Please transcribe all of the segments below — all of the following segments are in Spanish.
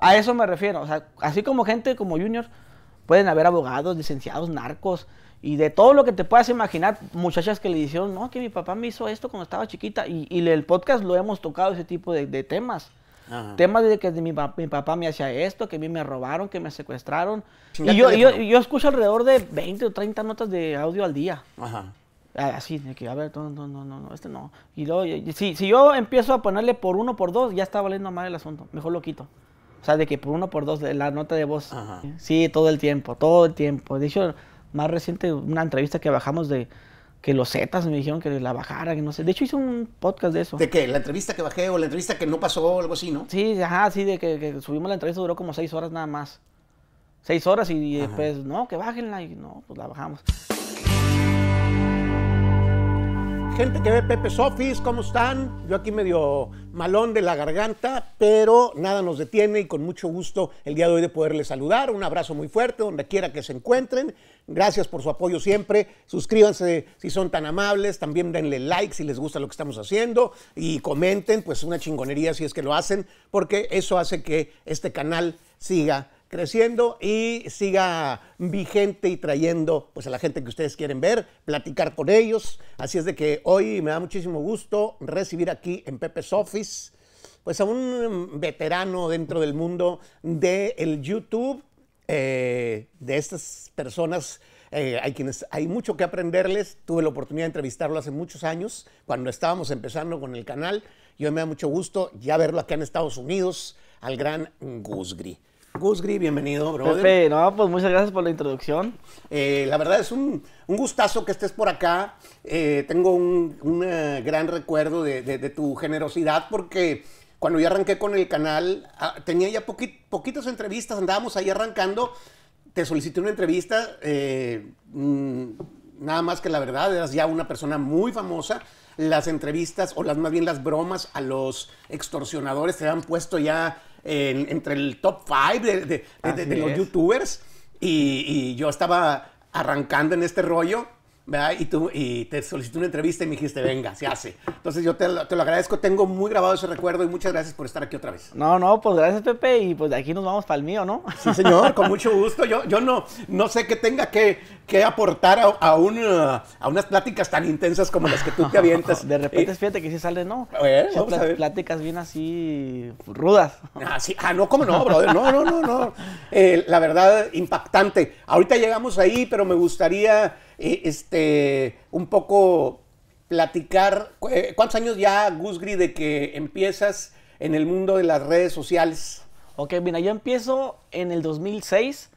A eso me refiero. O sea, así como gente como Junior, pueden haber abogados, licenciados, narcos y de todo lo que te puedas imaginar, muchachas que le dijeron, no, que mi papá me hizo esto cuando estaba chiquita. Y, y el podcast lo hemos tocado ese tipo de, temas. Temas de que mi, mi, papá me hacía esto, que a mí me robaron, que me secuestraron. y yo, yo, yo, escucho alrededor de 20 o 30 notas de audio al día. Ajá. Así, de que, a ver, no, no, no, no, este no. Y luego, si, si yo empiezo a ponerle por uno, por dos, ya está valiendo mal el asunto. Mejor lo quito. O sea, de que por uno, por dos, la nota de voz. Sí, todo el tiempo, todo el tiempo. De hecho, más reciente, una entrevista que bajamos de que los Zetas me dijeron que la bajara, que no sé. De hecho, hice un podcast de eso. ¿De qué? ¿La entrevista que bajé o la entrevista que no pasó o algo así, no? Sí, ajá, sí, de que, subimos la entrevista, duró como seis horas nada más. Seis horas y, y después, no, que bájenla y no, pues la bajamos gente que ve Pepe Sofis, ¿cómo están? Yo aquí medio malón de la garganta, pero nada nos detiene y con mucho gusto el día de hoy de poderles saludar. Un abrazo muy fuerte donde quiera que se encuentren. Gracias por su apoyo siempre. Suscríbanse si son tan amables. También denle like si les gusta lo que estamos haciendo y comenten, pues una chingonería si es que lo hacen, porque eso hace que este canal siga creciendo y siga vigente y trayendo pues a la gente que ustedes quieren ver, platicar con ellos. Así es de que hoy me da muchísimo gusto recibir aquí en Pepe's Office pues a un veterano dentro del mundo del YouTube, eh, de estas personas eh, hay quienes hay mucho que aprenderles. Tuve la oportunidad de entrevistarlo hace muchos años, cuando estábamos empezando con el canal. Y hoy me da mucho gusto ya verlo aquí en Estados Unidos, al gran Gusgri Gusgri, bienvenido, brother. Pepe, no, pues muchas gracias por la introducción. Eh, la verdad es un, gustazo que estés por acá. Eh, tengo un, eh, gran recuerdo de, tu generosidad porque cuando yo arranqué con el canal, ah, tenía ya poquitas entrevistas, andábamos ahí arrancando. Te solicité una entrevista, mm, nada más que la verdad, eras ya una persona muy famosa las entrevistas o las más bien las bromas a los extorsionadores te han puesto ya entre el top 5 de, los youtubers. y yo estaba arrancando en este rollo y, tú, y te solicitó una entrevista y me dijiste, venga, se hace. Entonces yo te lo, agradezco, tengo muy grabado ese recuerdo y muchas gracias por estar aquí otra vez. No, no, pues gracias Pepe y pues de aquí nos vamos para el mío, ¿no? Sí, señor, con mucho gusto. Yo, yo no, no sé qué tenga que, que aportar a, a unas pláticas tan intensas como las que tú te avientas. de repente, eh, fíjate que sí sale, ¿no? A Pláticas bien así rudas. Ah, sí. ah no, como no, brother? No, no, no, no. Eh, la verdad, impactante. Ahorita llegamos ahí, pero me gustaría eh, este, un poco platicar, eh, ¿cuántos años ya, Gusgri, de que empiezas en el mundo de las redes sociales? Ok, mira, yo empiezo en el 2006.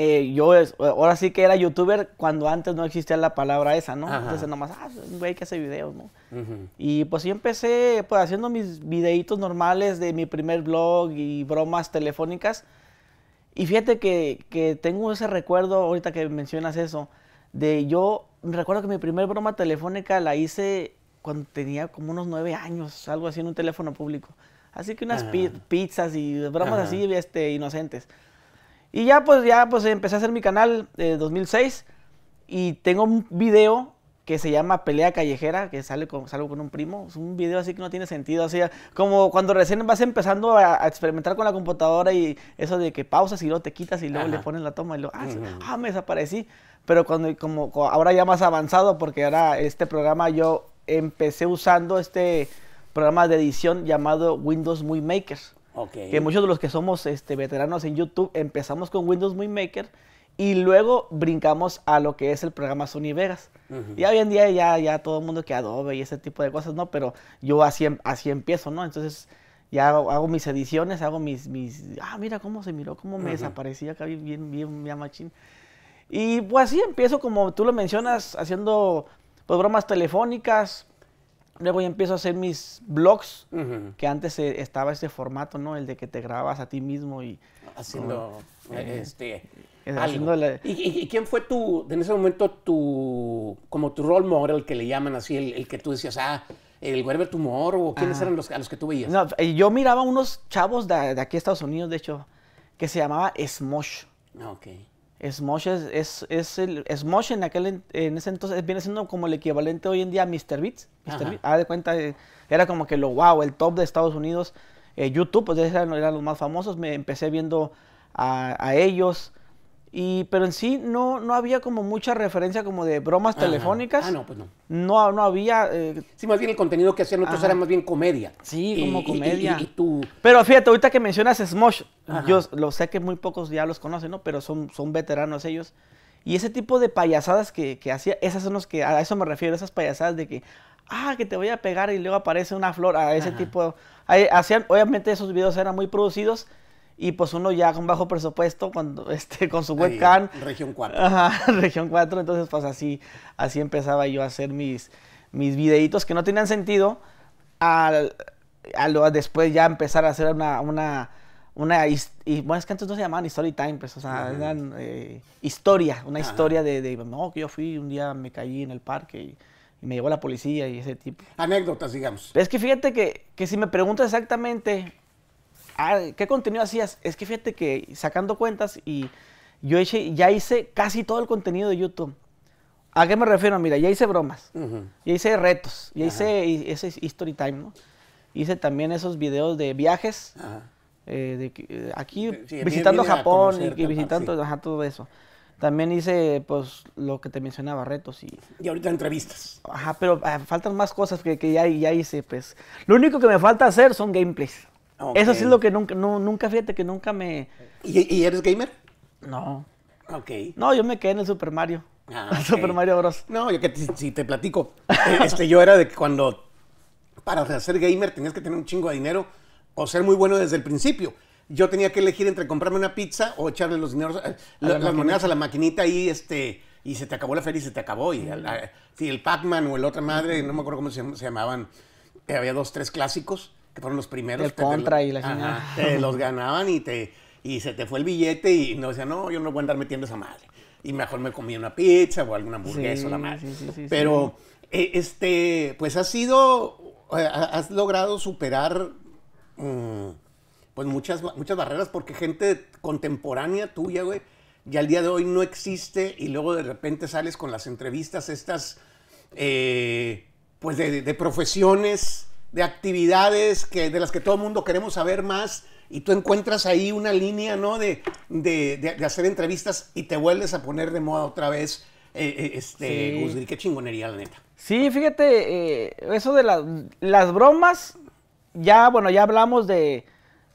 Eh, yo ahora sí que era youtuber cuando antes no existía la palabra esa, ¿no? Entonces nomás, ah, un güey que hace videos, ¿no? Y pues yo empecé pues haciendo mis videitos normales de mi primer blog y bromas telefónicas. Y fíjate que, que tengo ese recuerdo ahorita que mencionas eso de yo recuerdo que mi primer broma telefónica la hice cuando tenía como unos nueve años, algo así en un teléfono público. Así que unas pizzas y bromas así este, inocentes. Y ya pues, ya pues empecé a hacer mi canal en eh, 2006 y tengo un video que se llama Pelea Callejera, que sale con, salgo con un primo. Es un video así que no tiene sentido. así como cuando recién vas empezando a, experimentar con la computadora y eso de que pausas y luego te quitas y luego le pones la toma y luego, ah, ah me desaparecí. Pero cuando, como, ahora ya más avanzado, porque ahora este programa yo empecé usando este programa de edición llamado Windows Movie Maker. Que muchos de los que somos este, veteranos en YouTube empezamos con Windows Movie Maker y luego brincamos a lo que es el programa Sony Vegas. Y hoy en día ya, ya todo el mundo que Adobe y ese tipo de cosas, ¿no? Pero yo así, em, así empiezo, ¿no? Entonces ya hago, mis ediciones, hago mis, Ah, mira cómo se miró, cómo me desaparecía acá bien, bien, bien, bien machín. Y pues así empiezo, como tú lo mencionas, haciendo pues, bromas telefónicas. Luego ya empiezo a hacer mis blogs, que antes e, estaba ese formato, ¿no? El de que te grabas a ti mismo y... Haciendo... este eh, ¿Y, quién fue tu, en ese momento, tu, como tu role model, que le llaman así, el, que tú decías, ah, el Werber Tumor, o quiénes ah. eran los, a los que tú veías? No, eh, yo miraba unos chavos de, de aquí a Estados Unidos, de hecho, que se llamaba Smosh. Ah, ok. Smosh es, es, el Smosh en aquel en ese entonces viene siendo como el equivalente hoy en día a Mr. Beats. de cuenta, eh, era como que lo wow, el top de Estados Unidos. Eh, YouTube, pues eran, eran los más famosos. Me empecé viendo a, a ellos. Y, pero en sí no, no había como mucha referencia como de bromas telefónicas. Ah, no, pues no. No, no había... Eh, sí, más bien el contenido que hacían nosotros era más bien comedia. Sí, como comedia. Y, tú... Pero fíjate, ahorita que mencionas Smosh, yo lo sé que muy pocos ya los conocen, ¿no? Pero son, son veteranos ellos. Y ese tipo de payasadas que, que hacía, esas son los que, a eso me refiero, esas payasadas de que, ah, que te voy a pegar y luego aparece una flor, a ese tipo. hacían, obviamente esos videos eran muy producidos, y pues uno ya con bajo presupuesto, cuando, este, con su webcam. región 4. Ajá, región 4. Entonces, pues así, así empezaba yo a hacer mis, mis videitos que no tenían sentido. Al, después ya empezar a hacer una, una, una bueno, es que antes no se llamaban story time, pues, o sea, eran eh, historia, una historia de, no, que yo fui, un día me caí en el parque y, me llevó la policía y ese tipo. Anécdotas, digamos. Es que fíjate que, que si me preguntas exactamente, Ah, ¿qué contenido hacías? Es que fíjate que sacando cuentas y yo ya hice casi todo el contenido de YouTube. ¿A qué me refiero? Mira, ya hice bromas, ya hice retos, ya hice ese history time, ¿no? Hice también esos videos de viajes, eh, de, eh, aquí visitando Japón y, visitando todo eso. También hice, pues, lo que te mencionaba, retos y... Y ahorita entrevistas. Ajá, pero ah, faltan más cosas que, ya, ya hice, pues. Lo único que me falta hacer son gameplays. Eso sí es lo que nunca, nunca, fíjate que nunca me... ¿Y, eres gamer? No. Ok. No, yo me quedé en el Super Mario. Ah, Super Mario Bros. No, yo que si te platico, este, yo era de que cuando para ser gamer tenías que tener un chingo de dinero o ser muy bueno desde el principio. Yo tenía que elegir entre comprarme una pizza o echarle los dineros, eh, las monedas a la maquinita y este y se te acabó la feria y se te acabó. Y el Pac-Man o el otra madre, no me acuerdo cómo se llamaban, había dos, tres clásicos que fueron los primeros. El contra y la los ganaban y te y se te fue el billete y no decían, no, yo no voy a andar metiendo esa madre. Y mejor me comía una pizza o alguna hamburguesa o la madre. Pero, eh, este, pues has sido, eh, has logrado superar mm, pues muchas, muchas barreras porque gente contemporánea tuya, güey, ya al día de hoy no existe y luego de repente sales con las entrevistas estas, eh, pues de profesiones de actividades que, de las que todo el mundo queremos saber más y tú encuentras ahí una línea ¿no? de, de, de, hacer entrevistas y te vuelves a poner de moda otra vez. Eh, eh, este, qué chingonería, la neta. Sí, fíjate, eh, eso de las bromas, ya, bueno, ya hablamos de,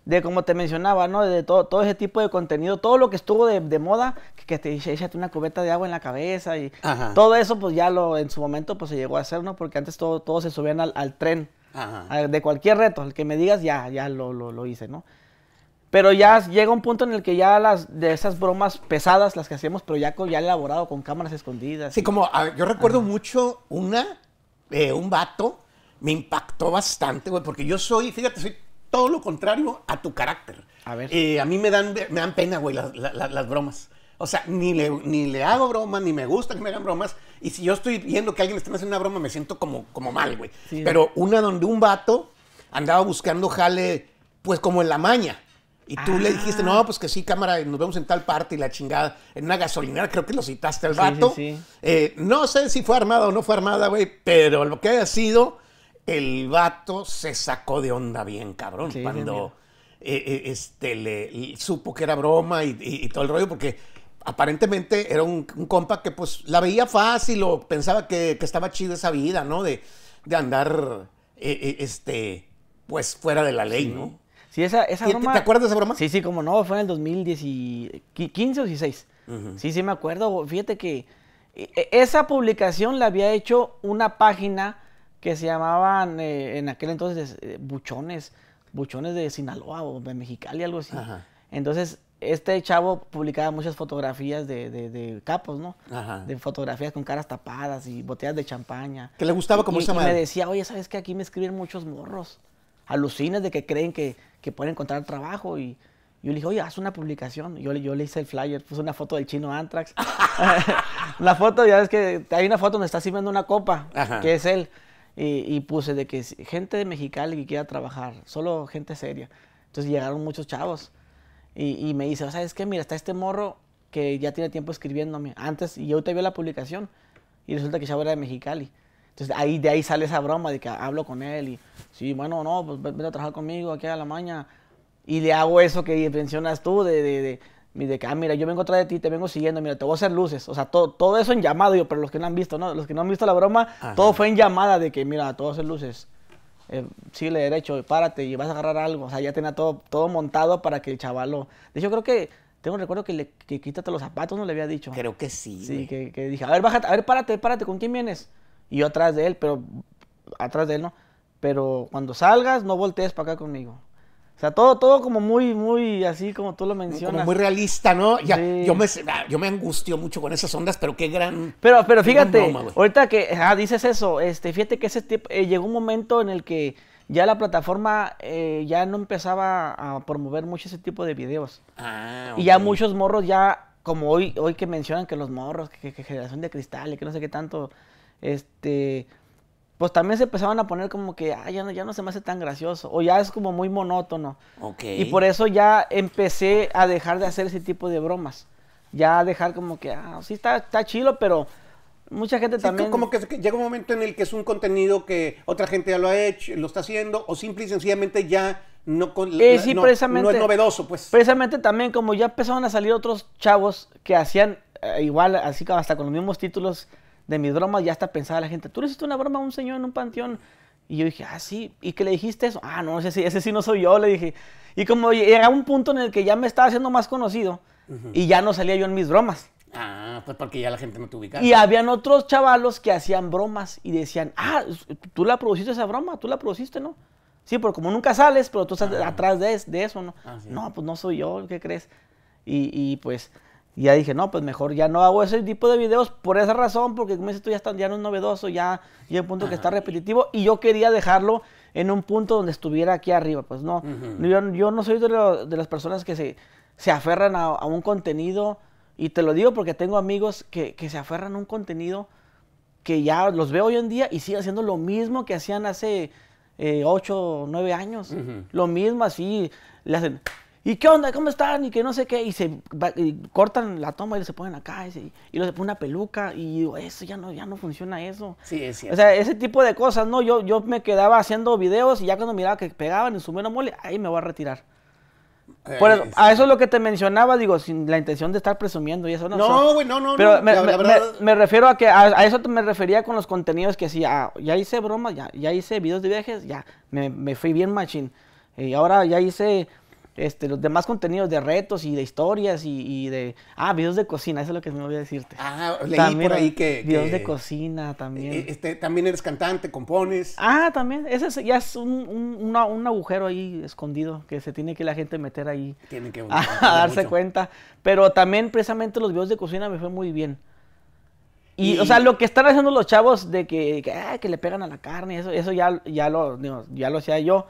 de como te mencionaba, ¿no? De todo, todo ese tipo de contenido, todo lo que estuvo de, moda, que, te échate una cubeta de agua en la cabeza y todo eso, pues ya lo en su momento pues se llegó a hacer, ¿no? Porque antes todos todo se subían al tren. Ah, de cualquier reto, el que me digas, ya, ya lo, lo, hice, ¿no? Pero ya llega un punto en el que ya las de esas bromas pesadas, las que hacíamos, pero ya, ya elaborado con cámaras escondidas. Sí, como yo recuerdo mucho una, eh, un vato, me impactó bastante, güey, porque yo soy, fíjate, soy todo lo contrario a tu carácter. A ver. Eh, a mí me dan, me dan pena, güey, las bromas. O sea, ni le, ni le hago broma, ni me gusta que me hagan bromas. Y si yo estoy viendo que alguien está haciendo una broma, me siento como, como mal, güey. Pero una donde un vato andaba buscando jale, pues como en la maña. Y tú le dijiste, ah. no, pues que sí, cámara, nos vemos en tal parte y la chingada, en una gasolinera, creo que lo citaste al vato. Eh, no sé si fue armada o no fue armada, güey, pero lo que haya sido, el vato se sacó de onda bien, cabrón, cuando eh, eh, este, le, supo que era broma y todo el rollo, porque aparentemente era un, compa que pues la veía fácil o pensaba que, estaba chido esa vida, ¿no? De, de andar, eh, eh, este, pues fuera de la ley, ¿no? Sí, esa, broma. ¿Te, acuerdas de esa broma? Sí, sí, como no, fue en el 2015 o 16. Sí, sí, me acuerdo. Fíjate que e, e, esa publicación la había hecho una página que se llamaban eh, en aquel entonces Buchones, Buchones de Sinaloa o de Mexicali, algo así. Entonces este chavo publicaba muchas fotografías de, de, capos, ¿no? Ajá. De fotografías con caras tapadas y botellas de champaña. Que le gustaba como esa y, y me decía, oye, ¿sabes que aquí me escriben muchos morros? Alucinas de que creen que, que pueden encontrar trabajo y... Yo le dije, oye, haz una publicación. Yo, yo le hice el flyer, puse una foto del chino Antrax. la foto, ya ves que hay una foto donde está sirviendo una copa, que es él. Y, puse de que gente de que quiera trabajar, solo gente seria. Entonces llegaron muchos chavos. Y, me dice, o sea, es que mira, está este morro que ya tiene tiempo escribiéndome. Antes, y yo te veo la publicación. Y resulta que ya era de Mexicali. Entonces, ahí, de ahí sale esa broma de que hablo con él y, sí, bueno, no, pues vete a trabajar conmigo aquí a la mañana. Y le hago eso que mencionas tú, de, de, de, de que, ah, mira, yo vengo atrás de ti, te vengo siguiendo, mira, te voy a hacer luces. O sea, todo, todo eso en llamada, yo, pero los que no han visto, ¿no? Los que no han visto la broma, todo fue en llamada de que, mira, te voy a hacer luces. Eh, le he derecho, párate y vas a agarrar algo. O sea, ya tenía todo, todo montado para que el chaval lo... De hecho, creo que tengo un recuerdo que le que quítate los zapatos, no le había dicho. Creo que sí. Sí, que, que, dije, a ver, bájate, a ver, párate, párate, ¿con quién vienes? Y yo atrás de él, pero atrás de él, ¿no? Pero cuando salgas, no voltees para acá conmigo. O sea, todo, todo como muy, muy, así como tú lo mencionas. Como muy realista, ¿no? Ya, yo, me, ah, yo me angustio mucho con esas ondas, pero qué gran. Pero, pero fíjate, ahorita que dices eso, este, fíjate que ese tipo, eh, llegó un momento en el que ya la plataforma eh, ya no empezaba a promover mucho ese tipo de videos. Ah, Y ya muchos morros ya, como hoy, hoy que mencionan que los morros, que, generación de cristal que no sé qué tanto, este, pues también se empezaban a poner como que ah, ya, no, ya no se me hace tan gracioso o ya es como muy monótono. Y por eso ya empecé a dejar de hacer ese tipo de bromas. Ya dejar como que, ah, sí está, está chilo, pero mucha gente sí, también... Como que llega un momento en el que es un contenido que otra gente ya lo ha hecho, lo está haciendo, o simple y sencillamente ya no, con, eh, es novedoso, pues. Precisamente también, como ya empezaban a salir otros chavos que hacían eh, igual, así hasta con los mismos títulos, de mis bromas, ya está pensada la gente, tú le hiciste una broma a un señor en un panteón. Y yo dije, ah, sí, ¿y qué le dijiste eso? Ah, no, ese, ese sí no soy yo, le dije. Y como llegaba un punto en el que ya me estaba haciendo más conocido y ya no salía yo en mis bromas. Ah, pues porque ya la gente no te ubicaba. Y habían otros chavalos que hacían bromas y decían, ah, tú la produciste esa broma, tú la produciste, ¿no? Sí, pero como nunca sales, pero tú estás ah. atrás de, eso, ¿no? Ah, no, pues no soy yo, ¿qué crees? Y, y pues y ya dije, no, pues mejor ya no hago ese tipo de videos por esa razón, porque como dices tú, ya, no es novedoso, ya llega un punto que está repetitivo y yo quería dejarlo en un punto donde estuviera aquí arriba. Pues no, yo, no soy de, las personas que se, aferran a, un contenido y te lo digo porque tengo amigos que, se aferran a un contenido que ya los veo hoy en día y siguen haciendo lo mismo que hacían hace eh, ocho 8 o 9 años. Lo mismo así, le hacen ¿Y qué onda? ¿Cómo están? Y que no sé qué. Y se cortan la toma y se ponen acá. Y, se, y pone una peluca. Y digo, eso ya no, ya no funciona eso. Sí, es cierto. O sea, ese tipo de cosas, ¿no? Yo, yo me quedaba haciendo videos y ya cuando miraba que pegaban en su mero mole, ahí me voy a retirar. Eh, a eso es lo que te mencionaba, digo, sin la intención de estar presumiendo y eso no. güey, no, no. Pero no, me, refiero a que a, eso me refería con los contenidos que hacía. Ah, ya hice bromas, ya, ya hice videos de viajes, ya me, me fui bien machín. Y ahora ya hice este, los demás contenidos de retos y de historias y, de... Ah, videos de cocina, eso es lo que me voy a decirte. Ah, leí por ahí que... Videos de cocina también. Eh, este, también eres cantante, compones. Ah, también. Ese ya es un, agujero ahí escondido que se tiene que la gente meter ahí. Tiene que... A, darse cuenta. Pero también precisamente los videos de cocina me fue muy bien. Y, o sea, lo que están haciendo los chavos de que, que, ah, le pegan a la carne, eso, eso ya, ya, lo, ya lo hacía yo.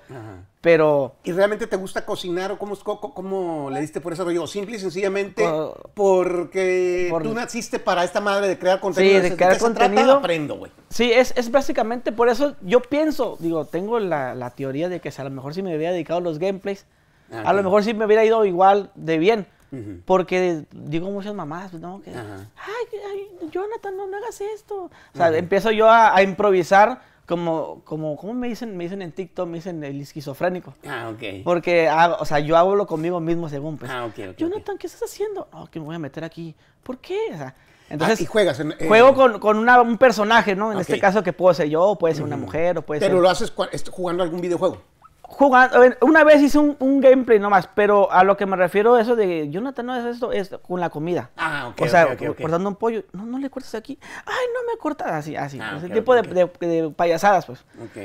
Pero. ¿Y realmente te gusta cocinar o cómo, cómo, cómo le diste por eso rollo? Simple y sencillamente pues, porque tú naciste para esta madre de crear contenido. Sí, de, crear contenido. aprendo, güey. Sí, es, es, básicamente por eso yo pienso, digo, tengo la, la teoría de que a lo mejor si me hubiera dedicado a los gameplays, a lo mejor si me hubiera ido igual de bien. Porque digo muchas mamás, pues, ¿no? Que, ay, Jonathan, no hagas esto. O sea, empiezo yo a, improvisar como, como, ¿cómo me dicen? Me dicen en TikTok, me dicen el esquizofrénico. Ah, ok. Porque, o sea, yo hablo conmigo mismo según, pues. Ah, ok, ok. Jonathan, ¿qué estás haciendo? Ah, que me voy a meter aquí. ¿Por qué? O entonces, ah, y juegas en, eh, juego con, un personaje, ¿no? En este caso que puedo ser yo, puede ser una mujer, o puede ser... Pero lo haces jugando algún videojuego jugando, una vez hice un, gameplay nomás, pero a lo que me refiero eso de Jonathan no es esto, es con la comida. Ah, ok. O sea, cortando un pollo, no, no le cortas aquí, ay, no me cortas así, así. Ah, ese tipo de, payasadas, pues.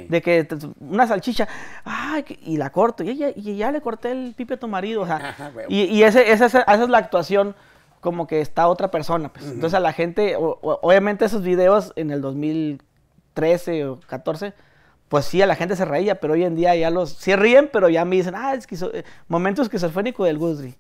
De que una salchicha, ay, y la corto, y, ya, le corté el pipe a tu marido, o sea. y, ese, esa, es la actuación como que está otra persona, pues. Entonces a la gente, obviamente esos videos en el 2013 o 14 pues sí, a la gente se reía, pero hoy en día ya los... Sí ríen, pero ya me dicen, ah, es un momento esquizofrénico del Guzri.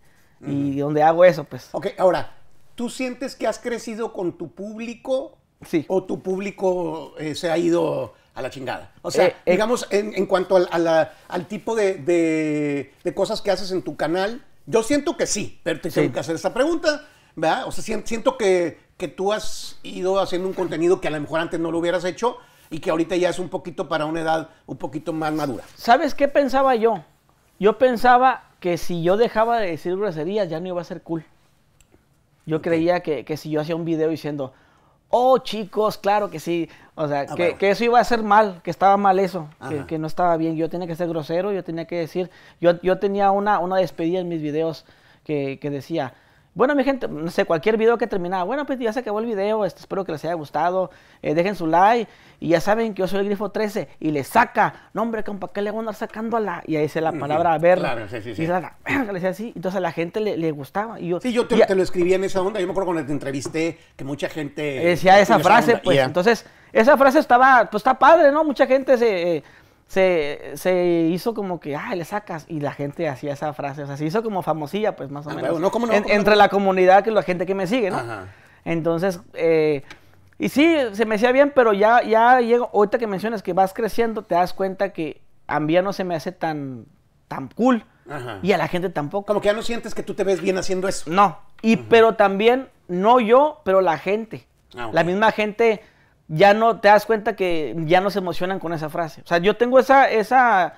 Y donde hago eso, pues. Ok, ahora, ¿tú sientes que has crecido con tu público? Sí. ¿O tu público eh, se ha ido a la chingada? O sea, eh, eh. digamos, en, cuanto al, tipo de, cosas que haces en tu canal, yo siento que sí, pero te tengo que hacer esta pregunta, ¿verdad? O sea, siento que, que tú has ido haciendo un contenido que a lo mejor antes no lo hubieras hecho, y que ahorita ya es un poquito para una edad un poquito más madura. ¿Sabes qué pensaba yo? Yo pensaba que si yo dejaba de decir groserías ya no iba a ser cool. Yo creía que, si yo hacía un video diciendo, oh chicos, claro que sí, o sea, ah, que, eso iba a ser mal, que estaba mal eso, que, no estaba bien, yo tenía que ser grosero, yo tenía que decir, yo, yo tenía una, una despedida en mis videos que, que decía, bueno, mi gente, no sé, cualquier video que terminaba. Bueno, pues ya se acabó el video. Este, espero que les haya gustado. Eh, dejen su like. Y ya saben que yo soy el Grifo 13 y le saca. No, hombre, compa, ¿qué le van a andar sacando a la? Y ahí dice la palabra a verla. Claro, sí, sí, Y la, le decía así. Entonces a la gente le, gustaba. yo, sí, yo te, lo escribí en esa onda. Yo me acuerdo cuando te entrevisté que mucha gente. Decía esa frase, pues. Entonces, esa frase estaba, pues está padre, ¿no? Mucha gente se. Eh, se, hizo como que, ah, le sacas. Y la gente hacía esa frase. O sea, se hizo como famosilla, pues más o ah, menos. entre la comunidad que la gente que me sigue, ¿no? Ajá. Entonces, eh, y sí, se me hacía bien, pero ya, ya llego, ahorita que mencionas que vas creciendo, te das cuenta que a mí ya no se me hace tan, tan cool. Y a la gente tampoco. Como que ya no sientes que tú te ves bien haciendo eso. No. Y pero también, no yo, pero la gente. Ah, la misma gente ya no te das cuenta que ya no se emocionan con esa frase. O sea, yo tengo esa, esa,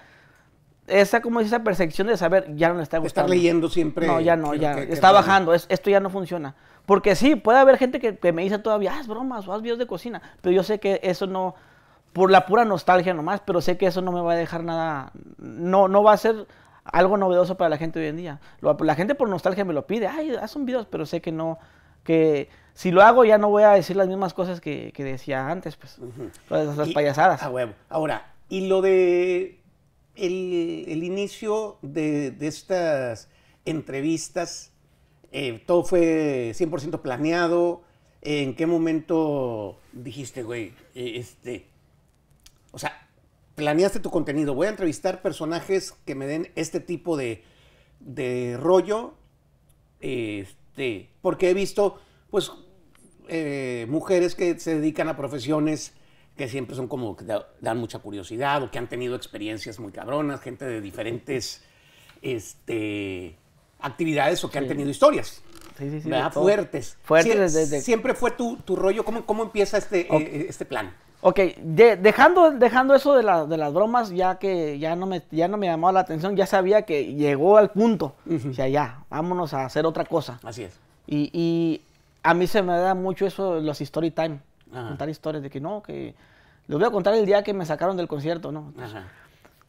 esa, como esa percepción de saber, ya no le está gustando. Estar leyendo siempre. No, ya no, ya. está bajando, esto ya no funciona. Porque sí, puede haber gente que, me dice todavía, haz ah, bromas o haz videos de cocina, pero yo sé que eso no, por la pura nostalgia nomás, pero sé que eso no me va a dejar nada, no, no va a ser algo novedoso para la gente hoy en día. La gente por nostalgia me lo pide, ay, haz un video, pero sé que no, que si lo hago ya no voy a decir las mismas cosas que, decía antes, pues, Todas las, payasadas. A huevo. Ahora, y lo de el, inicio de, de, estas entrevistas, eh, todo fue 100% planeado, ¿en qué momento dijiste, güey, e, este, o sea, planeaste tu contenido, voy a entrevistar personajes que me den este tipo de, de rollo, este, porque he visto pues, eh, mujeres que se dedican a profesiones que siempre son como que dan mucha curiosidad o que han tenido experiencias muy cabronas, gente de diferentes este, actividades o que han tenido historias. Sí, sí, sí. Fuertes. Fuertes desde... Siempre fue tu, rollo. ¿Cómo, ¿Cómo, empieza este, eh, este plan? Ok, dejando, dejando eso de, las bromas, ya que ya no, me, ya no me llamó la atención, ya sabía que llegó al punto. ya, vámonos a hacer otra cosa. Así es. y a mí se me da mucho eso, los story time, contar historias de que no, que lo voy a contar el día que me sacaron del concierto, ¿no?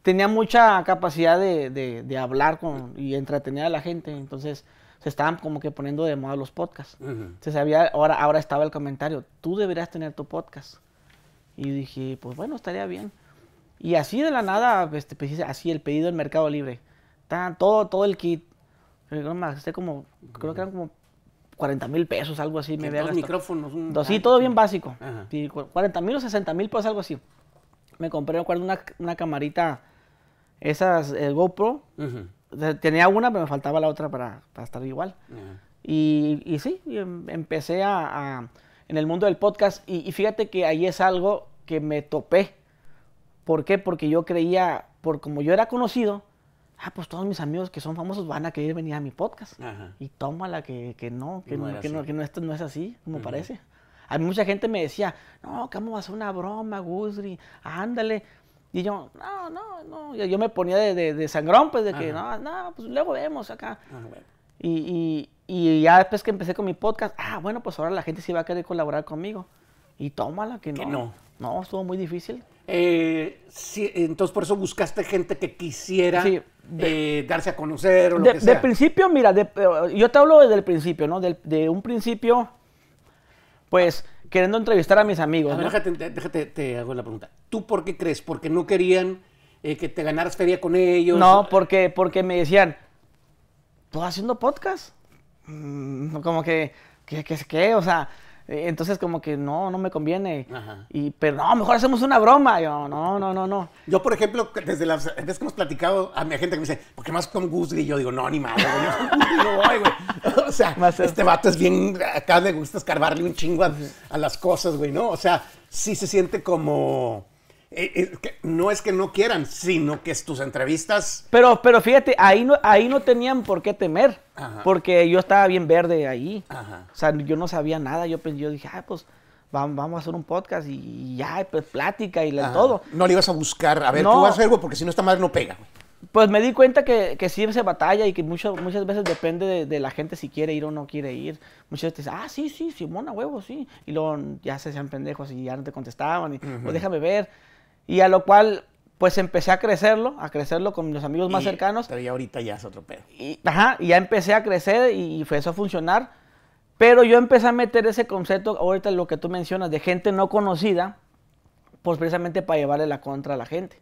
Tenía mucha capacidad de, de, hablar con, y entretener a la gente, entonces se estaban como que poniendo de moda los podcasts. ahora, ahora estaba el comentario, tú deberías tener tu podcast. Y dije, pues bueno, estaría bien. Y así de la nada, este, pues, así el pedido del Mercado Libre. Tan, todo, todo el kit. No más, este como, creo que eran como 40 mil pesos, algo así. Me dos micrófonos. Dos, sí, todo bien básico. 40 mil o 60 mil pesos, algo así. Me compré, una, camarita, esas el GoPro. Tenía una, pero me faltaba la otra para, estar igual. y, y, sí, em, empecé a, en el mundo del podcast. Y, y, fíjate que ahí es algo que me topé. ¿Por qué? Porque yo creía, por como yo era conocido, ah, pues todos mis amigos que son famosos van a querer venir a mi podcast. Y tómala que, que no, que, no, que no, esto no es así, como parece. A mí mucha gente me decía, no, ¿cómo vas a hacer una broma, Gusri? Ándale. Y yo, no, no, no. Yo, me ponía de, sangrón, pues, de que, no, no, pues luego vemos acá. Ah, y, y, ya después que empecé con mi podcast, ah, bueno, pues ahora la gente sí va a querer colaborar conmigo. Y tómala que no. Que no. No, estuvo muy difícil. Eh, sí, entonces por eso buscaste gente que quisiera eh, darse a conocer o lo de, que sea. De principio, mira, eh, yo te hablo desde el principio, ¿no? De, un principio, pues queriendo entrevistar a mis amigos. déjate, déjate, te hago la pregunta. ¿Tú por qué crees? ¿Porque no querían que te ganaras feria con ellos? No, porque, porque me decían, ¿tú haciendo podcast? Mm, como que, ¿qué, qué, qué? O sea, eh, entonces, como que no, no me conviene. Y, pero no, mejor hacemos una broma. Yo, no, no, no, no. Yo, por ejemplo, desde las veces que hemos platicado, a mi gente que me dice, ¿por qué más con Y Yo digo, no, ni madre, O sea, este vato es bien, acá le gusta escarbarle un chingo a las cosas, güey, ¿no? O sea, sí se siente como eh, eh, no es que no quieran, sino que es tus entrevistas. Pero, pero fíjate, ahí no, ahí no tenían por qué temer, porque yo estaba bien verde ahí. O sea, yo no sabía nada. Yo, yo dije, ah, pues vamos a hacer un podcast y ya, pues plática y todo. No le ibas a buscar, a ver, tú vas a hacer, porque si no esta madre no pega. Pues me di cuenta que, que sí se batalla y que muchas veces depende de, la gente si quiere ir o no quiere ir. Muchas veces te ah, sí, sí, Simona, huevo, sí. Y luego ya se hacían pendejos y ya no te contestaban. Y, pues déjame ver. Y a lo cual, pues empecé a crecerlo, a crecerlo con mis amigos más cercanos. Pero ahorita ya es otro pedo. ajá, y ya empecé a crecer y, fue eso a funcionar. Pero yo empecé a meter ese concepto, ahorita lo que tú mencionas, de gente no conocida, pues precisamente para llevarle la contra a la gente,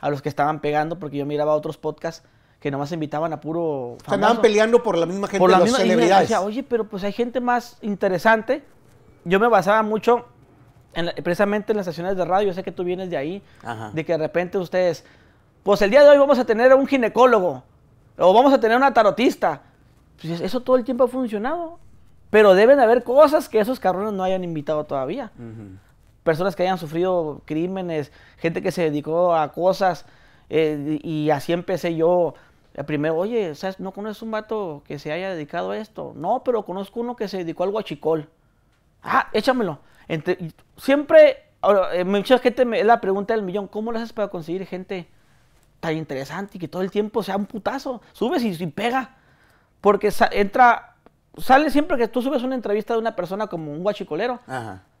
a los que estaban pegando, porque yo miraba otros podcasts que nomás invitaban a puro famoso. peleando por la misma gente, por las celebridades. oye, pero pues hay gente más interesante. Yo me basaba mucho precisamente en las estaciones de radio, sé que tú vienes de ahí, de que de repente ustedes, pues el día de hoy vamos a tener un ginecólogo o vamos a tener una tarotista. Pues, eso todo el tiempo ha funcionado. Pero deben haber cosas que esos carrones no hayan invitado todavía. Personas que hayan sufrido crímenes, gente que se dedicó a cosas. Eh, y así empecé yo. Eh, primero, oye, ¿sabes? ¿no conoces un vato que se haya dedicado a esto? No, pero conozco uno que se dedicó al guachicol. Ah, échamelo siempre, eh, mucha gente me, es la pregunta del millón, ¿cómo lo haces para conseguir gente tan interesante y que todo el tiempo sea un putazo? Subes y, pega, porque entra, sale siempre que tú subes una entrevista de una persona como un guachicolero,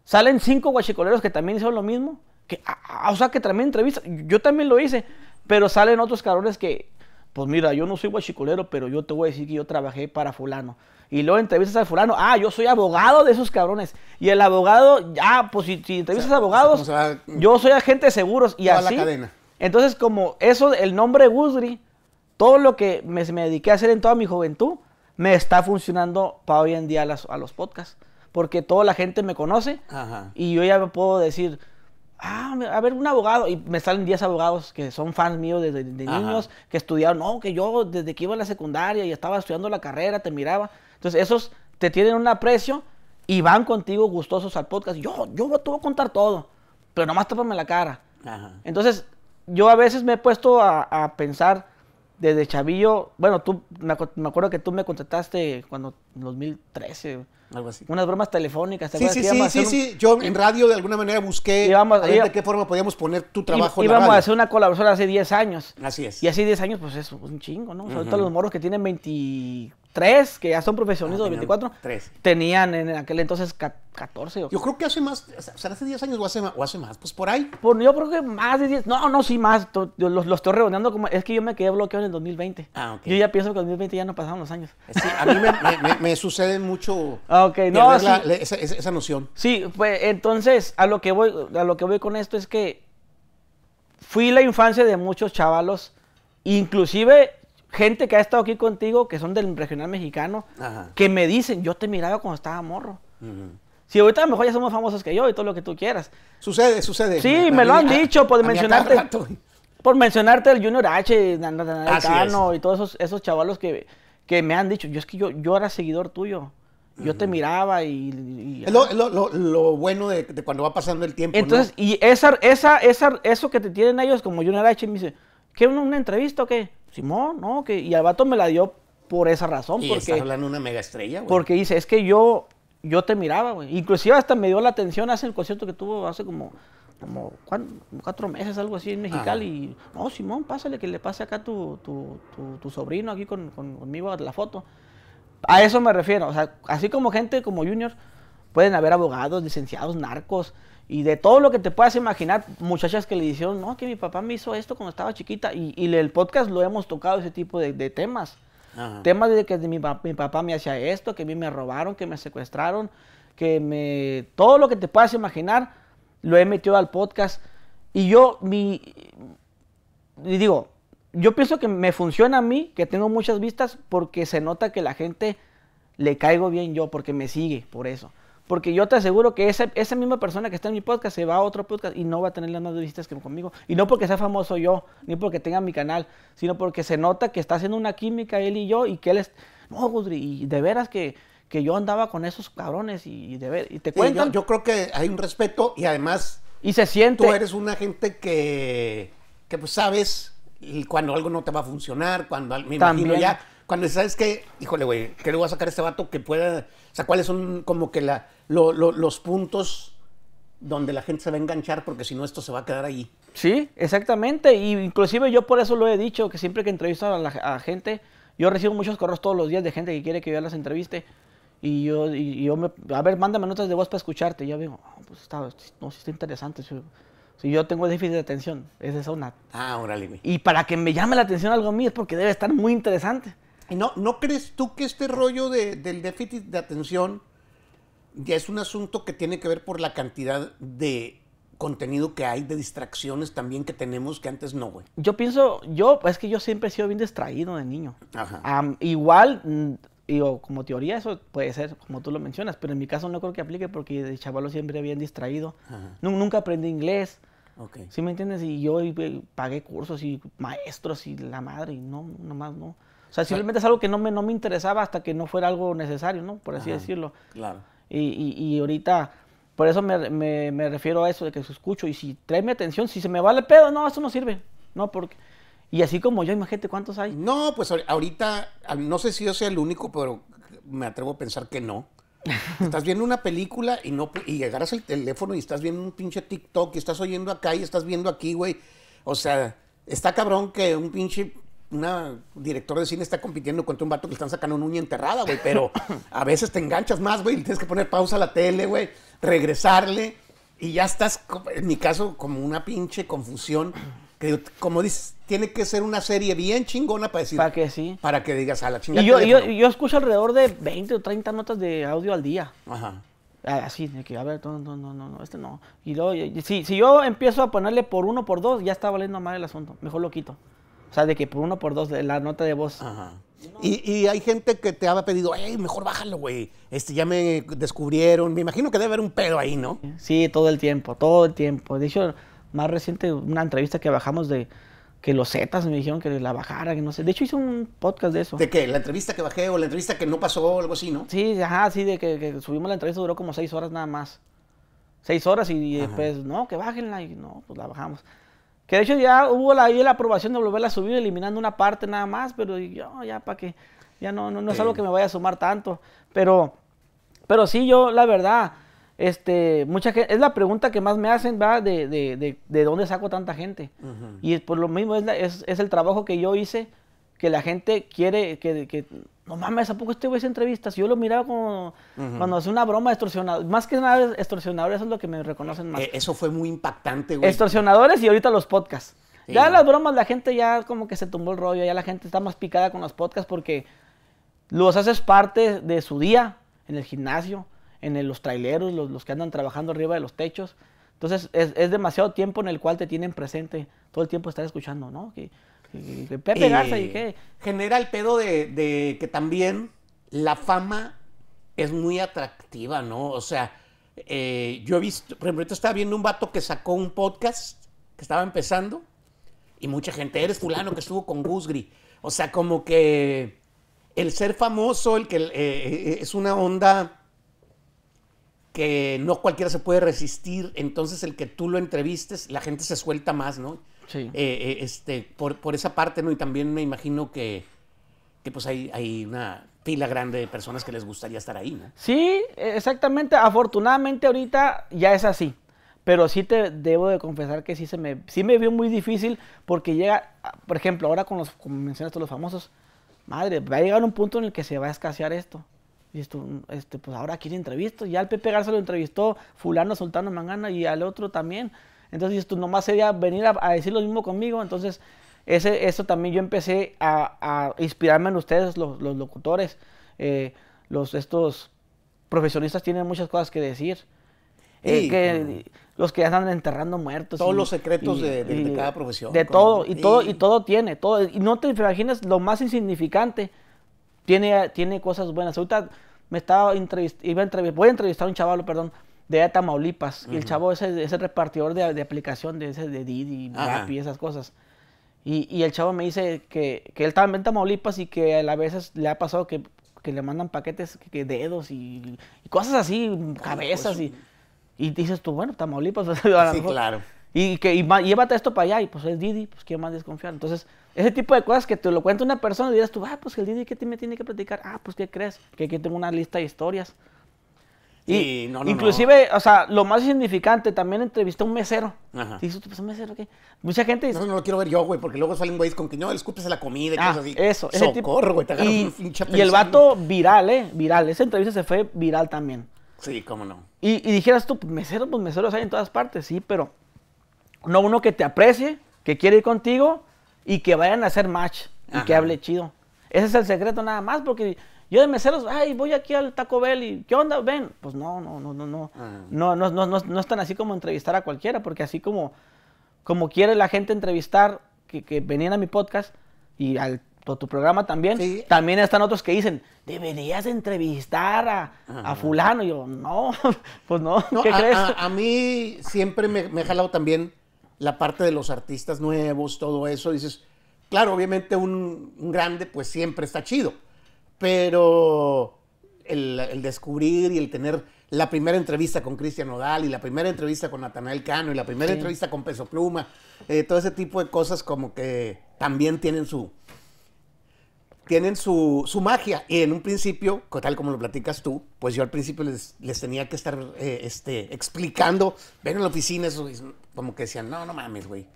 salen cinco guachicoleros que también hicieron lo mismo, que, ah, ah, o sea, que también entrevista yo también lo hice, pero salen otros cabrones que pues mira, yo no soy guachicolero, pero yo te voy a decir que yo trabajé para fulano. Y luego entrevistas al fulano, ah, yo soy abogado de esos cabrones. Y el abogado, ah, pues si, entrevistas a abogados, mm, yo soy agente de seguros. Y así. Entonces, como eso, el nombre Guzri, todo lo que me, me, dediqué a hacer en toda mi juventud, me está funcionando para hoy en día a, los podcasts. Porque toda la gente me conoce y yo ya me puedo decir, ah, a ver, un abogado. Y me salen 10 abogados que son fans míos desde niños, que estudiaron, no, que yo desde que iba a la secundaria y estaba estudiando la carrera, te miraba. Entonces, esos te tienen un aprecio y van contigo gustosos al podcast. Yo, yo te voy a contar todo, pero nomás tápame la cara. Entonces, yo a veces me he puesto a, a pensar desde chavillo, bueno, tú, me, acuerdo que tú me contrataste cuando, en 2013. Algo así. Unas bromas telefónicas. sí, sí, sí, sí, Yo en radio de alguna manera busqué de qué forma podíamos poner tu trabajo en Íbamos a hacer una colaboración hace 10 años. Así es. Y hace 10 años, pues es un chingo, ¿no? Sobre todo los moros que tienen 20 tres, que ya son profesionistas, ah, los 24, tres. tenían en aquel entonces 14. Yo creo que hace más, o hace 10 años o hace, más, pues por ahí. Pues, yo creo que más de 10, no, no, sí más, los, los estoy redondeando como, es que yo me quedé bloqueado en el 2020. Ah, ok. Yo ya pienso que en 2020 ya no pasaron los años. Eh, a mí me, sucede mucho ah, esa, noción. Sí, pues entonces, a lo, que voy, a lo que voy con esto es que fui la infancia de muchos chavalos, inclusive gente que ha estado aquí contigo, que son del regional mexicano, que me dicen, yo te miraba cuando estaba morro. Si ahorita a lo mejor ya somos famosos que yo y todo lo que tú quieras. Sucede, sucede. Sí, me lo han dicho por mencionarte. Por mencionarte el Junior H, y todos esos, esos chavalos que, que me han dicho, yo es que yo, yo era seguidor tuyo. Yo te miraba y... lo, lo, lo, bueno de, cuando va pasando el tiempo. Entonces, y esa, esa, esa, eso que te tienen ellos como Junior H me dice, ¿qué una entrevista o qué? Simón, no, que, y al vato me la dio por esa razón. porque, hablando una mega estrella, güey. Porque dice, es que yo, yo te miraba, güey. Inclusive hasta me dio la atención hace el concierto que tuvo hace como, como cuatro meses, algo así en Mexicali. Y, no, Simón, pásale, que le pase acá tu, tu, sobrino aquí con, con, conmigo la foto. A eso me refiero. O sea, así como gente como Junior, pueden haber abogados, licenciados, narcos, y de todo lo que te puedas imaginar, muchachas que le dijeron, no, que mi papá me hizo esto cuando estaba chiquita. Y, el podcast lo hemos tocado ese tipo de, temas. Temas de que mi, papá me hacía esto, que a mí me robaron, que me secuestraron, que me... Todo lo que te puedas imaginar lo he metido al podcast. Y yo, mi... Y digo, yo pienso que me funciona a mí, que tengo muchas vistas, porque se nota que la gente le caigo bien yo, porque me sigue, por eso. Porque yo te aseguro que esa, esa misma persona que está en mi podcast se va a otro podcast y no va a tener las mismas visitas que conmigo. Y no porque sea famoso yo, ni porque tenga mi canal, sino porque se nota que está haciendo una química él y yo y que él es... No, Gudri, y de veras que, yo andaba con esos cabrones y, de ver, y te cuentan. yo, creo que hay un respeto y además... Y se siente... Tú eres una gente que, que pues sabes cuando algo no te va a funcionar, cuando me También. ya cuando sabes que, híjole, güey, ¿qué le voy a sacar a este vato que pueda. O sea, ¿cuáles son como que la, los puntos donde la gente se va a enganchar? Porque si no, esto se va a quedar ahí. Sí, exactamente. Y inclusive yo por eso lo he dicho, que siempre que entrevisto a, la, gente, yo recibo muchos correos todos los días de gente que quiere que yo las entreviste. Y yo, y yo me, a ver, mándame notas de voz para escucharte. Y yo digo, pues está, no, sí está interesante. Si, yo tengo déficit de atención, es esa una. Ah, órale, güey. Y para que me llame la atención algo mío es porque debe estar muy interesante. ¿Y no, no crees tú que este rollo de, del déficit de atención ya es un asunto que tiene que ver por la cantidad de contenido que hay, de distracciones también que tenemos que antes no, güey? Yo pienso, yo, es que yo siempre he sido bien distraído de niño. Ajá. igual, mm, digo, como teoría eso puede ser, como tú lo mencionas, pero en mi caso no creo que aplique porque de chavalo siempre bien distraído. Nunca aprendí inglés. Okay. ¿Sí me entiendes? Y yo eh, pagué cursos y maestros y la madre, y no, nomás no. O sea, simplemente es algo que no me, no me interesaba hasta que no fuera algo necesario, ¿no? Por así decirlo. Claro. Y, ahorita, por eso me, refiero a eso de que escucho. Y si trae atención, si se me vale pedo, no, eso no sirve. No, porque... Y así como yo, imagínate cuántos hay. No, pues ahorita, no sé si yo sea el único, pero me atrevo a pensar que no. estás viendo una película y no y agarras el teléfono y estás viendo un pinche TikTok y estás oyendo acá y estás viendo aquí, güey. O sea, está cabrón que un pinche una director de cine está compitiendo contra un vato que le están sacando una uña enterrada, güey, pero a veces te enganchas más, güey, tienes que poner pausa a la tele, güey, regresarle y ya estás, en mi caso, como una pinche confusión. Que, como dices, tiene que ser una serie bien chingona para decir. Para que sí. Para que digas a la chingada. Y yo, yo, yo, escucho alrededor de 20 o 30 notas de audio al día. Ajá. Ah, así, que, a ver, no, no, no, no, este no. Y luego, si, yo empiezo a ponerle por uno, por dos, ya está valiendo mal el asunto. Mejor lo quito. O sea, de que por uno por dos la nota de voz. Ajá. Y, hay gente que te ha pedido, hey, mejor bájalo, güey. Este, ya me descubrieron. Me imagino que debe haber un pedo ahí, ¿no? Sí, todo el tiempo, todo el tiempo. De hecho, más reciente, una entrevista que bajamos de que los Zetas me dijeron que la bajara, que no sé. De hecho, hice un podcast de eso. ¿De qué? ¿La entrevista que bajé o la entrevista que no pasó o algo así, no? Sí, ajá, sí, de que, subimos la entrevista, duró como seis horas nada más. Seis horas y, y después, pues, no, que bájenla. Y no, pues la bajamos. Que de hecho ya hubo la, ahí la aprobación de volver a subir, eliminando una parte nada más, pero yo ya para que, ya no, no, es algo que me vaya a sumar tanto. Pero, pero sí, yo la verdad, este, mucha es la pregunta que más me hacen, va, de, dónde saco tanta gente. Y por lo mismo es, es, el trabajo que yo hice, que la gente quiere, que no mames, ¿a poco este güey entrevista? entrevistas? Yo lo miraba como cuando hace una broma extorsionador. Más que nada extorsionador, eso es lo que me reconocen más. Eh, eso fue muy impactante, güey. Extorsionadores y ahorita los podcasts. ya las bromas, la gente ya como que se tumbó el rollo, ya la gente está más picada con los podcasts porque los haces parte de su día en el gimnasio, en los traileros, los, que andan trabajando arriba de los techos. Entonces es, demasiado tiempo en el cual te tienen presente, todo el tiempo estar escuchando, ¿no? Eh, genera el pedo de, que también la fama es muy atractiva, ¿no? O sea, eh, yo he visto, por ejemplo, estaba viendo un vato que sacó un podcast que estaba empezando y mucha gente, eres fulano que estuvo con Gusgri. O sea, como que el ser famoso, el que eh, es una onda que no cualquiera se puede resistir, entonces el que tú lo entrevistes, la gente se suelta más, ¿no? Eh, eh, este, por, esa parte, ¿no? Y también me imagino que, pues hay, una pila grande de personas que les gustaría estar ahí, ¿no? Sí, exactamente. Afortunadamente ahorita ya es así. Pero sí te debo de confesar que sí se me, sí me vio muy difícil porque llega, por ejemplo, ahora con los, como los famosos, madre, va a llegar un punto en el que se va a escasear esto. Y esto, este, pues ahora aquí quiere entrevisto. Ya al Pepe Garza lo entrevistó, fulano, soltano, mangana y al otro también. Entonces esto nomás sería venir a, decir lo mismo conmigo. Entonces ese, eso también yo empecé a, inspirarme en ustedes, los, locutores. Eh, los, estos profesionistas tienen muchas cosas que decir. Eh, que, los que andan enterrando muertos. Todos los secretos de, cada profesión. De todo, y, todo, y todo tiene. Todo, y no te imaginas lo más insignificante. Tiene, tiene cosas buenas. Ahorita me estaba entrevist, iba a voy a entrevistar a un chaval, perdón, de Tamaulipas. Y el chavo es ese repartidor de, de, aplicación de, ese, de Didi, Rappi, esas cosas. Y, y, el chavo me dice que, que él también en Tamaulipas y que a veces le ha pasado que, que le mandan paquetes, que, dedos y, cosas así, ah, cabezas. Pues y, y, dices tú, bueno, Tamaulipas. sí, claro. Y que y, llévate esto para allá y pues es Didi, pues quién más desconfiar. Entonces, ese tipo de cosas que te lo cuenta una persona y dices tú, ah, pues el Didi, ¿qué me tiene que platicar? Ah, pues ¿qué crees? Que aquí tengo una lista de historias. Y, no, inclusive, o sea, lo más significante, también entrevisté a un mesero. Ajá. Y pues un mesero, ¿qué? Mucha gente dice... No, no lo quiero ver yo, güey, porque luego salen güeyes con que no, escúpese la comida y ah, cosas así. eso. Ese Socorro, güey, te y, y el vato viral, ¿eh? Viral. Esa entrevista se fue viral también. Sí, cómo no. Y, dijeras tú, pues, mesero, pues meseros hay en todas partes, sí, pero no uno que te aprecie, que quiere ir contigo y que vayan a hacer match y que hable chido. Ese es el secreto nada más, porque yo de meseros, ay, voy aquí al Taco Bell y ¿qué onda? Ven. Pues no, no, no, no, ah. no. No, no, no, no, es tan así como entrevistar a cualquiera, porque así como, como quiere la gente entrevistar, que, que venían a mi podcast y al tu programa también, también están otros que dicen, deberías entrevistar a, ah. a fulano. Y yo, no, pues no, ¿qué a, crees? A, mí siempre me, me, jalado también la parte de los artistas nuevos, todo eso. Dices, claro, obviamente un, un grande pues siempre está chido pero el, descubrir y el tener la primera entrevista con Cristian Nodal y la primera entrevista con Natanael Cano y la primera entrevista con Peso Pluma, eh, todo ese tipo de cosas como que también tienen su tienen su, magia y en un principio, tal como lo platicas tú, pues yo al principio les, tenía que estar eh, este, explicando, ven en la oficina, eso, como que decían, no, no mames, güey.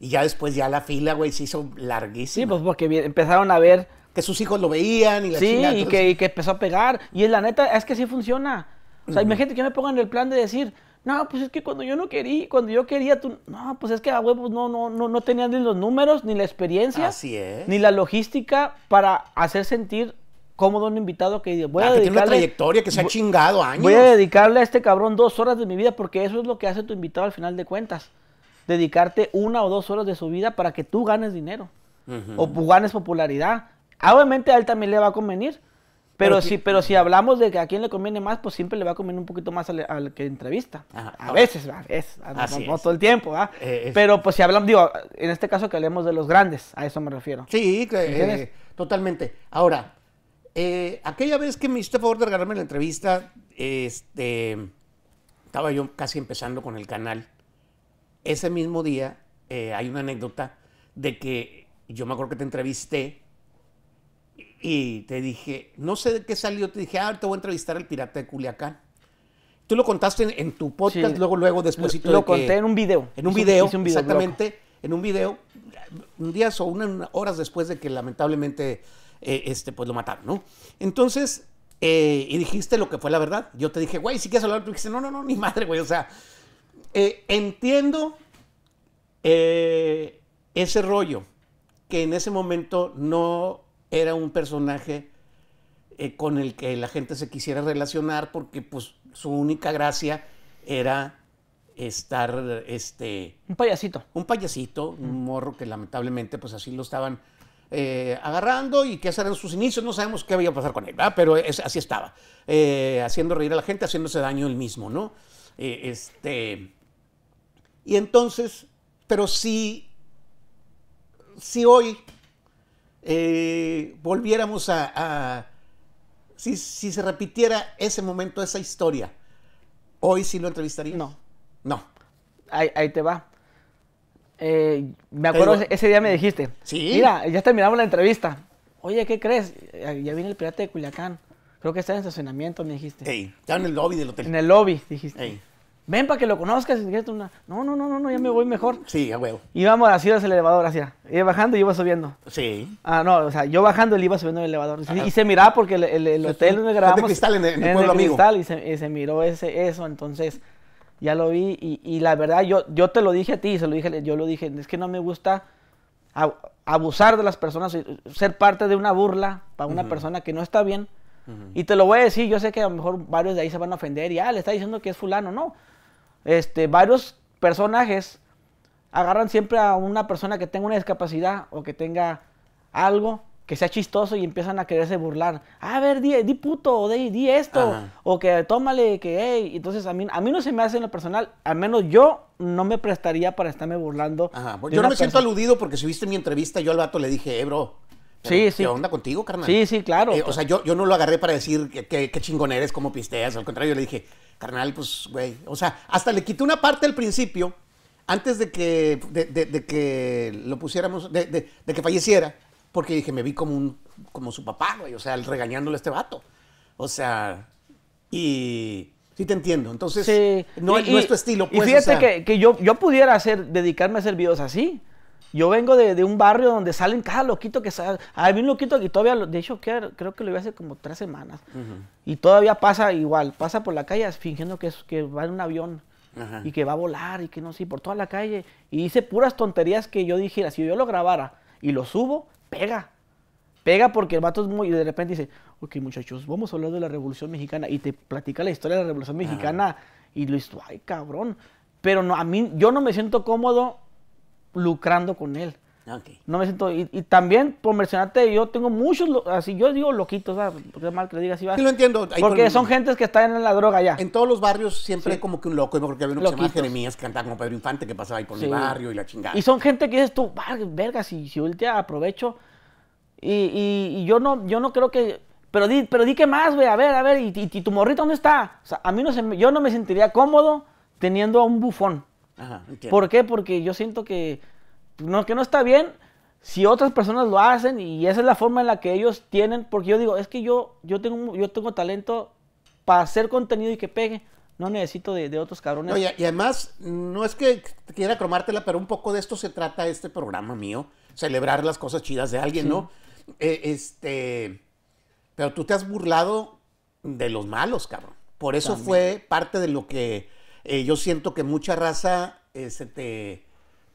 Y ya después ya la fila, güey, se hizo larguísima. Sí, pues porque empezaron a ver que sus hijos lo veían y la Sí, y, que, que, empezó a pegar. Y es la neta, es que sí funciona. O sea, imagínate que me ponga en el plan de decir, no, pues es que cuando yo no quería, cuando yo quería, tú, no, pues es que a huevos no, no, no, no tenían ni los números, ni la experiencia, ni la logística para hacer sentir cómodo un invitado que voy a ah, una trayectoria que se ha chingado años. Voy a dedicarle a este cabrón dos horas de mi vida porque eso es lo que hace tu invitado al final de cuentas. Dedicarte una o dos horas de su vida para que tú ganes dinero o ganes popularidad Ah, obviamente a él también le va a convenir. Pero, si, pero si hablamos de que a quién le conviene más, pues siempre le va a convenir un poquito más al, que entrevista. a, veces, a no, todo el tiempo, ¿ah? eh, pero pues si hablamos, digo, en este caso que hablemos de los grandes, a eso me refiero. Sí, eh, totalmente. Ahora, eh, aquella vez que me hiciste favor de regalarme la entrevista, este, estaba yo casi empezando con el canal. Ese mismo día hay una anécdota de que yo me acuerdo que te entrevisté y te dije, no sé de qué salió, te dije, ah, te voy a entrevistar al pirata de Culiacán. Tú lo contaste en, tu podcast, luego, luego, después. Lo, lo conté en un video. En un video, exactamente. En un video, un día o unas horas después de que lamentablemente eh, este, pues lo mataron, ¿no? Entonces, eh, y dijiste lo que fue la verdad. Yo te dije, güey, si quieres hablar, tú dijiste, no, no, no, ni madre, güey. O sea, eh, entiendo ese rollo que en ese momento no era un personaje eh, con el que la gente se quisiera relacionar porque pues su única gracia era estar este un payasito un payasito un morro que lamentablemente pues así lo estaban eh, agarrando y que hacer en sus inicios no sabemos qué había a pasar con él ¿verdad? pero así estaba eh, haciendo reír a la gente haciéndose daño él mismo no este y entonces pero si si hoy eh, volviéramos a, si, se repitiera ese momento, esa historia, hoy sí lo entrevistaría. No. No. Ahí, te va. Eh, me acuerdo ese día me dijiste, ¿sí? mira, ya terminamos la entrevista. Oye, ¿qué crees? Ya viene el pirata de Culiacán. Creo que está en estacionamiento, me dijiste. Ey, está en el lobby del hotel. En el lobby, dijiste. Ey. Ven para que lo conozcas. No, no, no, no, ya me voy mejor. Sí, a huevo. Y vamos así hacia el elevador, hacia. Iba bajando y iba subiendo. Sí. Ah, no, o sea, yo bajando él iba subiendo el elevador. Y, se miraba porque el, el, el hotel donde grabamos. cristal en el, pueblo amigo. Cristal y se, se, miró ese, eso, entonces ya lo vi. Y, la verdad, yo, yo te lo dije a ti, se lo dije, yo lo dije, es que no me gusta abusar de las personas, ser parte de una burla para una persona que no está bien. Y te lo voy a decir, yo sé que a lo mejor varios de ahí se van a ofender y, ah, le está diciendo que es fulano, no este, varios personajes agarran siempre a una persona que tenga una discapacidad o que tenga algo que sea chistoso y empiezan a quererse burlar. A ver, di, puto, o di, esto, o que tómale, que hey. Entonces a mí, a mí no se me hace en lo personal, al menos yo no me prestaría para estarme burlando. Yo no me siento aludido porque si viste mi entrevista, yo al vato le dije, eh, bro, ¿Qué onda contigo, carnal? Sí, sí, claro. Eh, o sea, yo, yo no lo agarré para decir qué chingón eres, cómo pisteas. Al contrario, yo le dije, carnal, pues, güey. O sea, hasta le quité una parte al principio, antes de que, de, que lo pusiéramos, de, que falleciera, porque dije, me vi como, un, como su papá, güey, o sea, regañándole a este vato. O sea, y... Sí te entiendo. Entonces, no, no, es tu estilo. Pues, y fíjate que, que, yo, yo pudiera hacer, dedicarme a hacer videos así. Yo vengo de, un barrio donde salen cada loquito que sale. Ah, Hay un loquito que todavía, de hecho, creo que lo vi hace como tres semanas. Y todavía pasa igual, pasa por la calle fingiendo que, es, que va en un avión. y que va a volar y que no sé, por toda la calle. Y dice puras tonterías que yo dijera, si yo lo grabara y lo subo, pega. Pega porque el vato es muy... Y de repente dice, ok muchachos, vamos a hablar de la Revolución Mexicana. Y te platica la historia de la Revolución Mexicana y lo hizo ay cabrón. Pero no, a mí, yo no me siento cómodo lucrando con él. No me siento. Y, también, por mencionarte, yo tengo muchos. Así yo digo loquitos, Porque es mal que le digas. así. Sí, lo entiendo. porque son gentes que están en la droga ya. En todos los barrios siempre como que un loco. Yo creo que había uno que se llamaba Jeremías, que cantaba como Pedro Infante, que pasaba ahí por el barrio y la chingada. Y son gente que dices tú, verga, si, si ultia, aprovecho. Y, y, yo, no, yo no creo que. Pero di, pero di que más, güey. A ver, a ver. Y, tu morrito dónde está? O sea, a mí no se, yo no me sentiría cómodo teniendo a un bufón. ¿Por qué? Porque yo siento que no, que no está bien si otras personas lo hacen y esa es la forma en la que ellos tienen, porque yo digo, es que yo, yo, tengo, yo tengo talento para hacer contenido y que pegue. No necesito de, otros cabrones. y, además, no es que quiera cromártela, pero un poco de esto se trata este programa mío. Celebrar las cosas chidas de alguien, ¿no? Eh, este. Pero tú te has burlado de los malos, cabrón. Por eso fue parte de lo que eh, yo siento que mucha raza eh, te,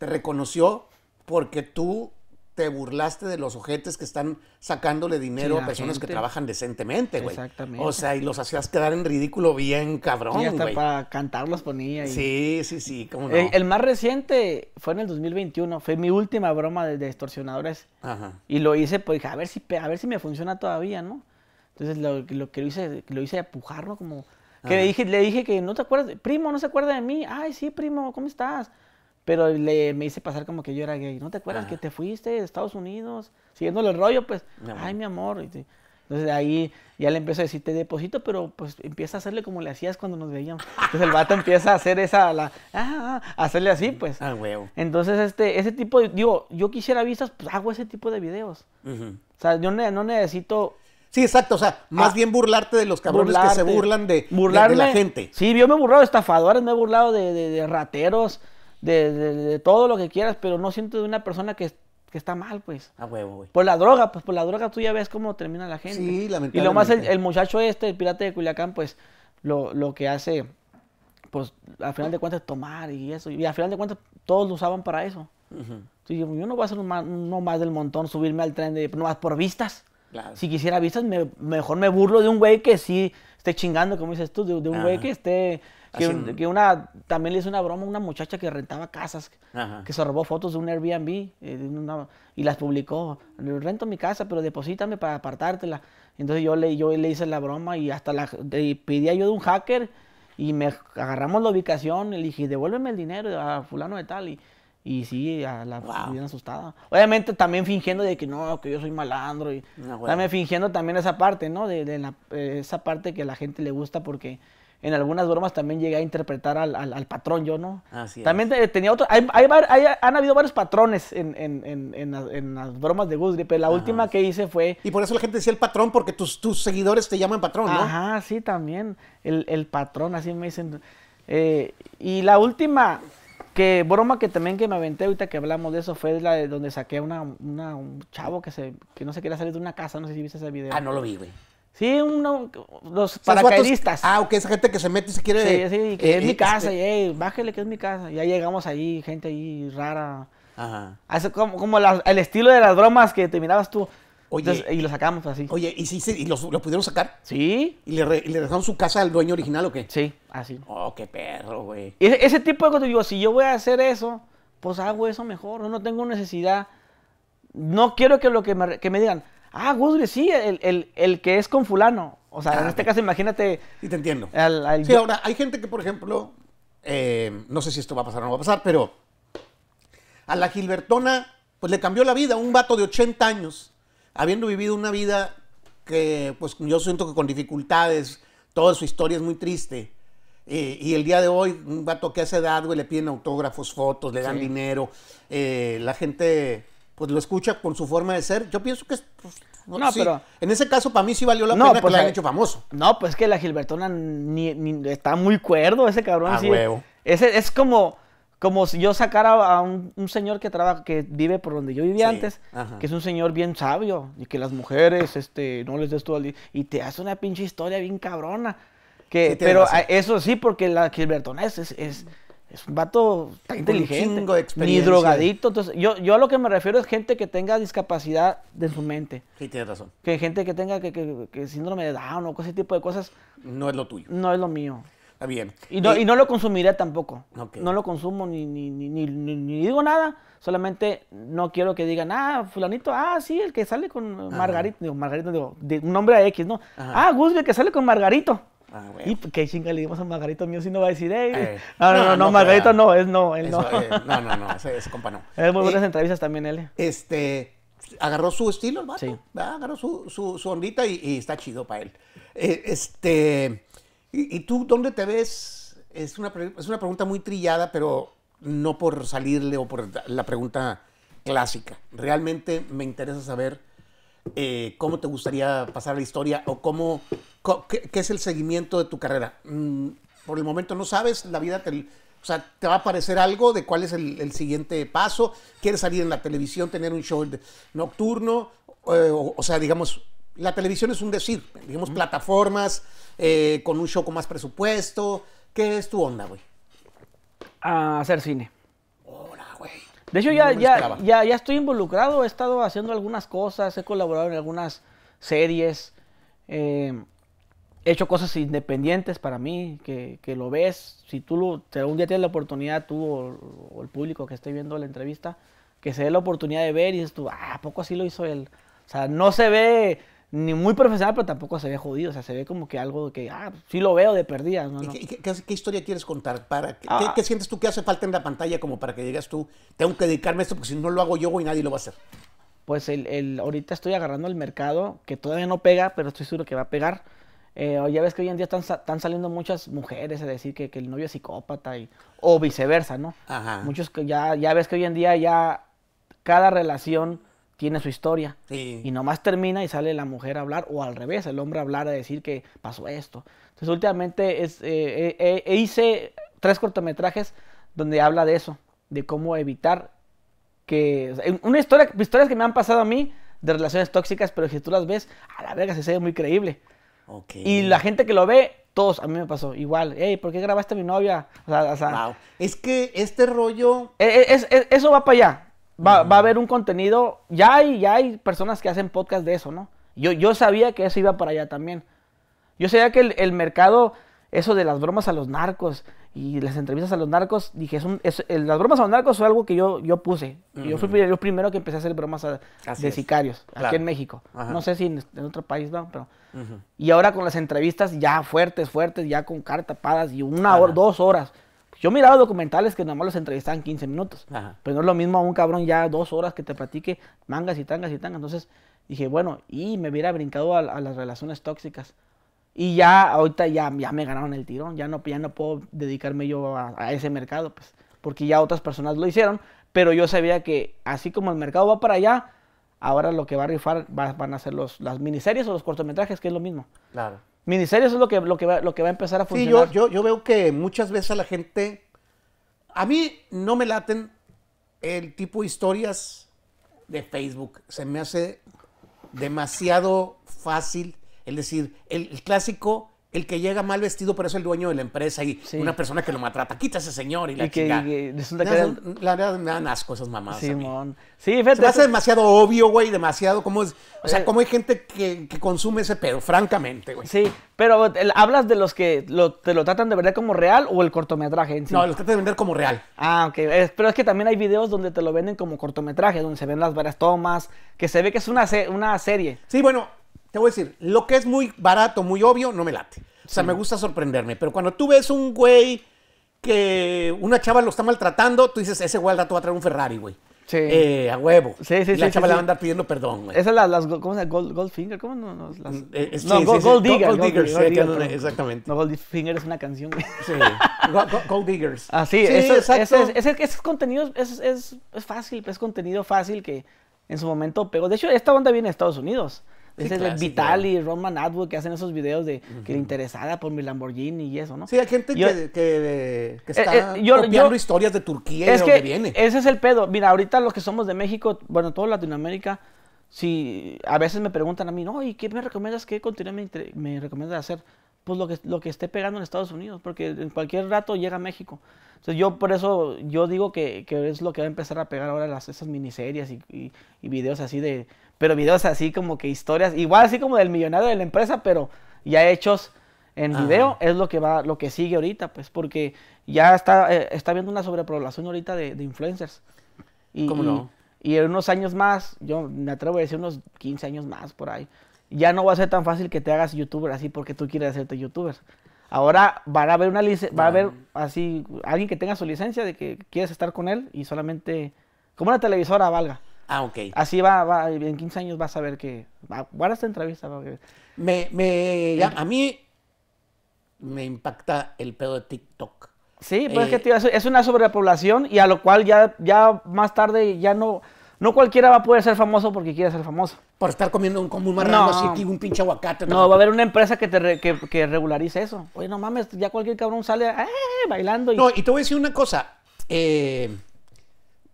reconoció porque tú te burlaste de los ojetes que están sacándole dinero a personas que trabajan decentemente, güey. Exactamente. O sea, y los hacías quedar en ridículo bien cabrón, güey. para cantarlos ponía. Sí, sí, sí, cómo El, más reciente fue en el 2021, fue mi última broma de, extorsionadores. Ajá. Y lo hice, pues, a ver si, a ver si me funciona todavía, ¿no? Entonces, lo, que hice, lo hice de pujarlo como que le dije, le dije que no te acuerdas, primo, no se acuerda de mí. Ay, sí, primo, ¿cómo estás? Pero me hice pasar como que yo era gay. ¿No te acuerdas ah. que te fuiste de Estados Unidos? Siguiéndole el rollo, pues, ay, mi amor. entonces ahí ya le empiezo a decir, te deposito, pero pues empieza a hacerle como le hacías cuando nos veíamos. Entonces el vato empieza a hacer esa, la, ah, ah, hacerle así, pues. Ah, huevo. Entonces este, ese tipo, de, digo, yo quisiera vistas, pues hago ese tipo de videos. O sea, yo no necesito Sí, exacto. O sea, más ah, bien burlarte de los cabrones que se burlan de, la gente. Sí, yo me he burlado de estafadores, me he burlado de, de rateros, de, todo lo que quieras, pero no siento de una persona que, está mal, pues. Ah, huevo, güey. Por la droga, pues por la droga tú ya ves cómo termina la gente. Sí, lamentablemente. Y lo más el, muchacho este, el pirata de Culiacán, pues lo, lo que hace, pues al final de cuentas tomar y eso. Y al final de cuentas todos lo usaban para eso. yo no voy a ser un, uno más del montón, subirme al tren de, no más por vistas. Si quisiera vistas, mejor me burlo de un güey que sí esté chingando, como dices tú, de, un güey que esté... Que, una, también le hice una broma a una muchacha que rentaba casas, que se robó fotos de un Airbnb eh, y las publicó. Rento mi casa, pero deposítame para apartártela. Entonces yo le, yo le hice la broma y hasta la pedí ayuda de un hacker y me agarramos la ubicación y le dije, devuélveme el dinero a fulano de tal. Y sí, a la bien asustada. Obviamente también fingiendo de que no, que yo soy malandro. Y También fingiendo también esa parte, ¿no? De, eh, esa parte que a la gente le gusta porque en algunas bromas también llegué a interpretar al, patrón yo, ¿no? Así también tenía otro... Hay, han habido varios patrones en, en, en, en las, bromas de Grip, pero la última que hice fue... Y por eso la gente decía el patrón, porque tus, tus seguidores te llaman patrón, ¿no? Ajá, sí, también. El, el patrón, así me dicen... Eh, y la última que broma que también que me aventé ahorita que hablamos de eso fue la de donde saqué a una, un chavo que se no se quería salir de una casa, no sé si viste ese video. Ah, no lo vi, güey. Sí, uno, los paracaidistas. ah, ok, esa gente que se mete y se quiere. Sí, sí, que es mi eh, eh, casa, eh. y bájale que es mi casa. Ya llegamos ahí, gente ahí rara. Ajá. como, el estilo de las bromas que te mirabas tú y lo sacamos así. Oye, ¿y, si, y lo pudieron sacar? Sí. ¿Y le, dejaron su casa al dueño original o qué? Sí, así. Oh, qué perro, güey. Ese, tipo de cosas, digo, si yo voy a hacer eso, pues hago eso mejor. no tengo necesidad. No quiero que lo que me, digan, ah, güey, sí, el, que es con fulano. O sea, en ah, este caso, imagínate. Sí, te entiendo. Sí, ahora, hay gente que, por ejemplo, eh, no sé si esto va a pasar o no va a pasar, pero a la Gilbertona, pues le cambió la vida un vato de 80 años habiendo vivido una vida que pues yo siento que con dificultades, toda su historia es muy triste. Eh, y el día de hoy, un vato que hace edad, güey, le piden autógrafos, fotos, le dan dinero. Eh, la gente, pues lo escucha con su forma de ser. Yo pienso que es. Pues, no, pero. En ese caso, para mí sí valió la pena que pues, la han hecho famoso. No, pues que la Gilbertona está muy cuerdo, ese cabrón. Ese, es como. Como si yo sacara a un, señor que trabaja, que vive por donde yo vivía antes, que es un señor bien sabio, y que las mujeres, este, no les des todo el y te hace una pinche historia bien cabrona. Que, pero eso sí, porque la Gilbertona es, es, es, un vato tan inteligente. ni drogadito. Entonces, yo, yo a lo que me refiero es gente que tenga discapacidad de su mente. Sí, tienes razón. Que gente que tenga que, que, síndrome de Down o ese tipo de cosas. No es lo tuyo. No es lo mío. Está bien. Y no, y, no lo consumiré tampoco. No lo consumo ni ni, ni, ni, digo nada. Solamente no quiero que digan, ah, fulanito, ah, sí, el que sale con Margarito. Digo, Margarito, digo, de, un nombre X, ¿no? Ah, Gus, el que sale con Margarito. Ah, Y pues, qué chinga le dimos a Margarito mío si no va a decir, Ey, eh, no, no, no, Margarito no, es no, él no. Eh, no, no, no, ese, compa no. Es muy buenas entrevistas también, él. Este, agarró su estilo el sí. agarró su, su, ondita y, está chido para él. Eh, este, ¿Y, tú dónde te ves? Es una, es una pregunta muy trillada, pero no por salirle o por la pregunta clásica. Realmente me interesa saber eh, cómo te gustaría pasar la historia o cómo, qué, es el seguimiento de tu carrera. Mm, por el momento no sabes, la vida te, te va a aparecer algo de cuál es el, siguiente paso. ¿Quieres salir en la televisión, tener un show nocturno? Eh, o sea, digamos, la televisión es un decir, digamos, plataformas eh, con un show con más presupuesto. ¿Qué es tu onda, güey? A hacer cine. Hola, güey. De hecho, ya, ya, ya, ya, estoy involucrado, he estado haciendo algunas cosas, he colaborado en algunas series, eh, he hecho cosas independientes para mí, que, lo ves. Si tú lo, algún día tienes la oportunidad, tú o, el público que esté viendo la entrevista, que se dé la oportunidad de ver y dices tú, ah, ¿a poco así lo hizo él? O sea, no se ve ni muy profesional, pero tampoco se ve jodido. O sea, se ve como que algo que, ah, sí lo veo de perdida. ¿no? ¿Qué, qué, historia quieres contar? Para, ah. ¿qué, sientes tú que hace falta en la pantalla como para que digas tú, tengo que dedicarme a esto porque si no lo hago yo, y nadie lo va a hacer? Pues el, el, ahorita estoy agarrando el mercado, que todavía no pega, pero estoy seguro que va a pegar. Eh, ya ves que hoy en día están, saliendo muchas mujeres a decir que, que, el novio es psicópata y, o viceversa, ¿no? Ajá. que ya, ya ves que hoy en día ya cada relación tiene su historia. Y nomás termina y sale la mujer a hablar, o al revés, el hombre a hablar a decir que pasó esto. Entonces, últimamente es, eh, eh, eh, e hice tres cortometrajes donde habla de eso, de cómo evitar que. una historia, historias que me han pasado a mí de relaciones tóxicas, pero si tú las ves, a la verga se ve muy creíble. Y la gente que lo ve, todos, a mí me pasó igual. Hey, ¿por qué grabaste a mi novia? Es que este rollo. E, e, eso va para allá. Va, a haber un contenido, ya hay, ya hay personas que hacen podcast de eso, ¿no? Yo, yo sabía que eso iba para allá también. Yo sabía que el, mercado, eso de las bromas a los narcos y las entrevistas a los narcos, dije, es un, es, las bromas a los narcos fue algo que yo, yo puse. Yo fui el primero que empecé a hacer bromas de sicarios, aquí en México. No sé si en, otro país, no, pero... Y ahora con las entrevistas ya fuertes, fuertes, ya con cartapadas tapadas y una hora, dos horas. Yo miraba documentales que nomás los entrevistaban 15 minutos. Pero no es lo mismo a un cabrón ya dos horas que te platique mangas y tangas y tangas. Entonces dije, bueno, y me hubiera brincado a, las relaciones tóxicas. Y ya, ahorita ya, ya me ganaron el tirón. Ya no, ya no puedo dedicarme yo a, ese mercado, pues. Porque ya otras personas lo hicieron. Pero yo sabía que así como el mercado va para allá, ahora lo que va a rifar van a ser los, las miniseries o los cortometrajes, que es lo mismo. Claro. Miniseries es lo que, lo que, va, lo que va a empezar a funcionar. Sí, yo, yo, veo que muchas veces la gente. A mí no me laten el tipo de historias de Facebook. Se me hace demasiado fácil. Es decir, el clásico el que llega mal vestido, pero es el dueño de la empresa y una persona que lo maltrata. Quita a ese señor y la y La verdad me dan asco esas mamadas. Simón. Sí, Se hace demasiado obvio, güey, demasiado. ¿Cómo es? O sea, eh. ¿cómo hay gente que, consume ese pedo? Francamente, güey. Sí, pero ¿hablas de los que te lo tratan de verdad como real o el cortometraje en sí? No, los tratan de vender como real. Ah, ok. pero es que también hay videos donde te lo venden como cortometraje, donde se ven las varias tomas, que se ve que es una serie. Sí, bueno, te voy a decir, lo que es muy barato, muy obvio, no me late. O sea, me gusta sorprenderme. Pero cuando tú ves un güey que una chava lo está maltratando, tú dices, ese güey al rato va a traer un Ferrari, güey. Sí. Eh, a huevo. Sí, sí, y la chava le va a andar pidiendo perdón, güey. Esas las, ¿cómo se Gold, Goldfinger, ¿cómo no? no las... Mm, eh, no, Gold, Digger, Gold, no, exactamente. No, Goldfinger es una canción, güey. Sí. Gold Diggers. Ah, sí, eso, exacto. Ese, contenido es, es, es fácil, es contenido fácil que en su momento pegó. De hecho, esta onda viene de Estados Unidos. Es el es Vitali, y Roman Atwood que hacen esos videos de que le interesada por mi Lamborghini y eso, ¿no? Sí, hay gente que, que, eh, está eh, yo, historias de Turquía es y de que viene. Ese es el pedo. Mira, ahorita los que somos de México, bueno, todo Latinoamérica, si a veces me preguntan a mí, no, ¿y qué me recomiendas? ¿Qué contenido me, recomiendas hacer? Pues lo que, lo que esté pegando en Estados Unidos, porque en cualquier rato llega a México. Entonces yo por eso, yo digo que, que es lo que va a empezar a pegar ahora las, esas miniseries y, y videos así de pero videos así como que historias, igual así como del millonario de la empresa, pero ya hechos en video, es lo que va, lo que sigue ahorita, pues, porque ya está, eh, está viendo una sobrepoblación ahorita de, influencers. Y, ¿Cómo no? Y, en unos años más, yo me atrevo a decir unos 15 años más por ahí, ya no va a ser tan fácil que te hagas youtuber así porque tú quieres hacerte youtuber. Ahora van a haber una va a haber así, alguien que tenga su licencia de que quieres estar con él y solamente, como una televisora valga. Ah, ok. Así va, va en 15 años vas a ver que... guarda esta entrevista. Me, me, a mí me impacta el pedo de TikTok. Sí, pues es que eh, es una sobrepoblación y a lo cual ya, ya más tarde ya no... No cualquiera va a poder ser famoso porque quiere ser famoso. Por estar comiendo un común marrano así, un pinche aguacate. No, va a haber una empresa que te que, que, regularice eso. Oye, no mames, ya cualquier cabrón sale eh, bailando. Y... No, y te voy a decir una cosa. Eh,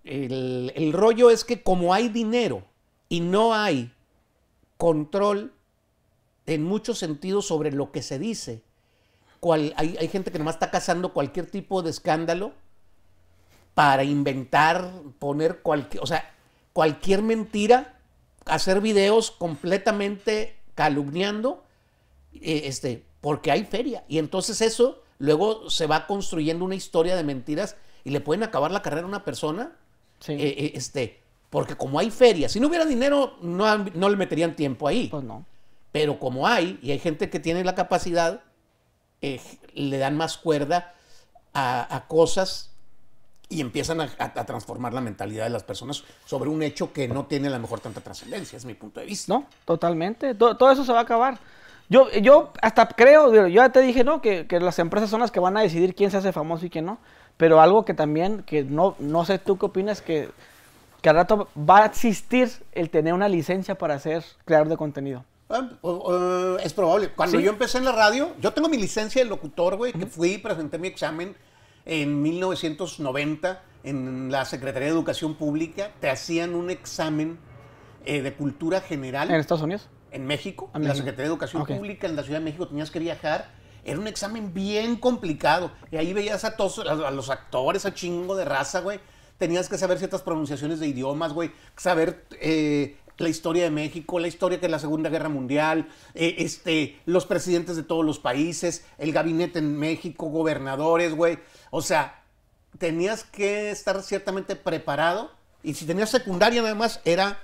el, rollo es que como hay dinero y no hay control en muchos sentidos sobre lo que se dice, cual, hay, gente que nomás está cazando cualquier tipo de escándalo para inventar, poner cualquier, o sea, cualquier mentira, hacer videos completamente calumniando, eh, este, porque hay feria. Y entonces eso luego se va construyendo una historia de mentiras y le pueden acabar la carrera a una persona eh, eh, este, porque como hay ferias, si no hubiera dinero, no, no le meterían tiempo ahí. Pues no. Pero como hay, y hay gente que tiene la capacidad, eh, le dan más cuerda a, cosas y empiezan a, transformar la mentalidad de las personas sobre un hecho que no tiene a lo mejor tanta trascendencia, es mi punto de vista. No, totalmente. Todo, todo, eso se va a acabar. Yo, yo hasta creo, yo ya te dije, ¿no? Que, que, las empresas son las que van a decidir quién se hace famoso y quién no. Pero algo que también, que no, no sé tú qué opinas, que, que al rato va a existir el tener una licencia para ser creador de contenido. Ah, es probable. Cuando yo empecé en la radio, yo tengo mi licencia de locutor, güey, que fui y presenté mi examen en 1990 en la Secretaría de Educación Pública. Te hacían un examen eh, de cultura general. ¿En Estados Unidos? En México, ah, en la Secretaría de Educación Pública, en la Ciudad de México, tenías que viajar era un examen bien complicado. Y ahí veías a todos, a, los actores, a chingo de raza, güey. Tenías que saber ciertas pronunciaciones de idiomas, güey. Saber eh, la historia de México, la historia de la Segunda Guerra Mundial, eh, este, los presidentes de todos los países, el gabinete en México, gobernadores, güey. O sea, tenías que estar ciertamente preparado. Y si tenías secundaria, nada más, era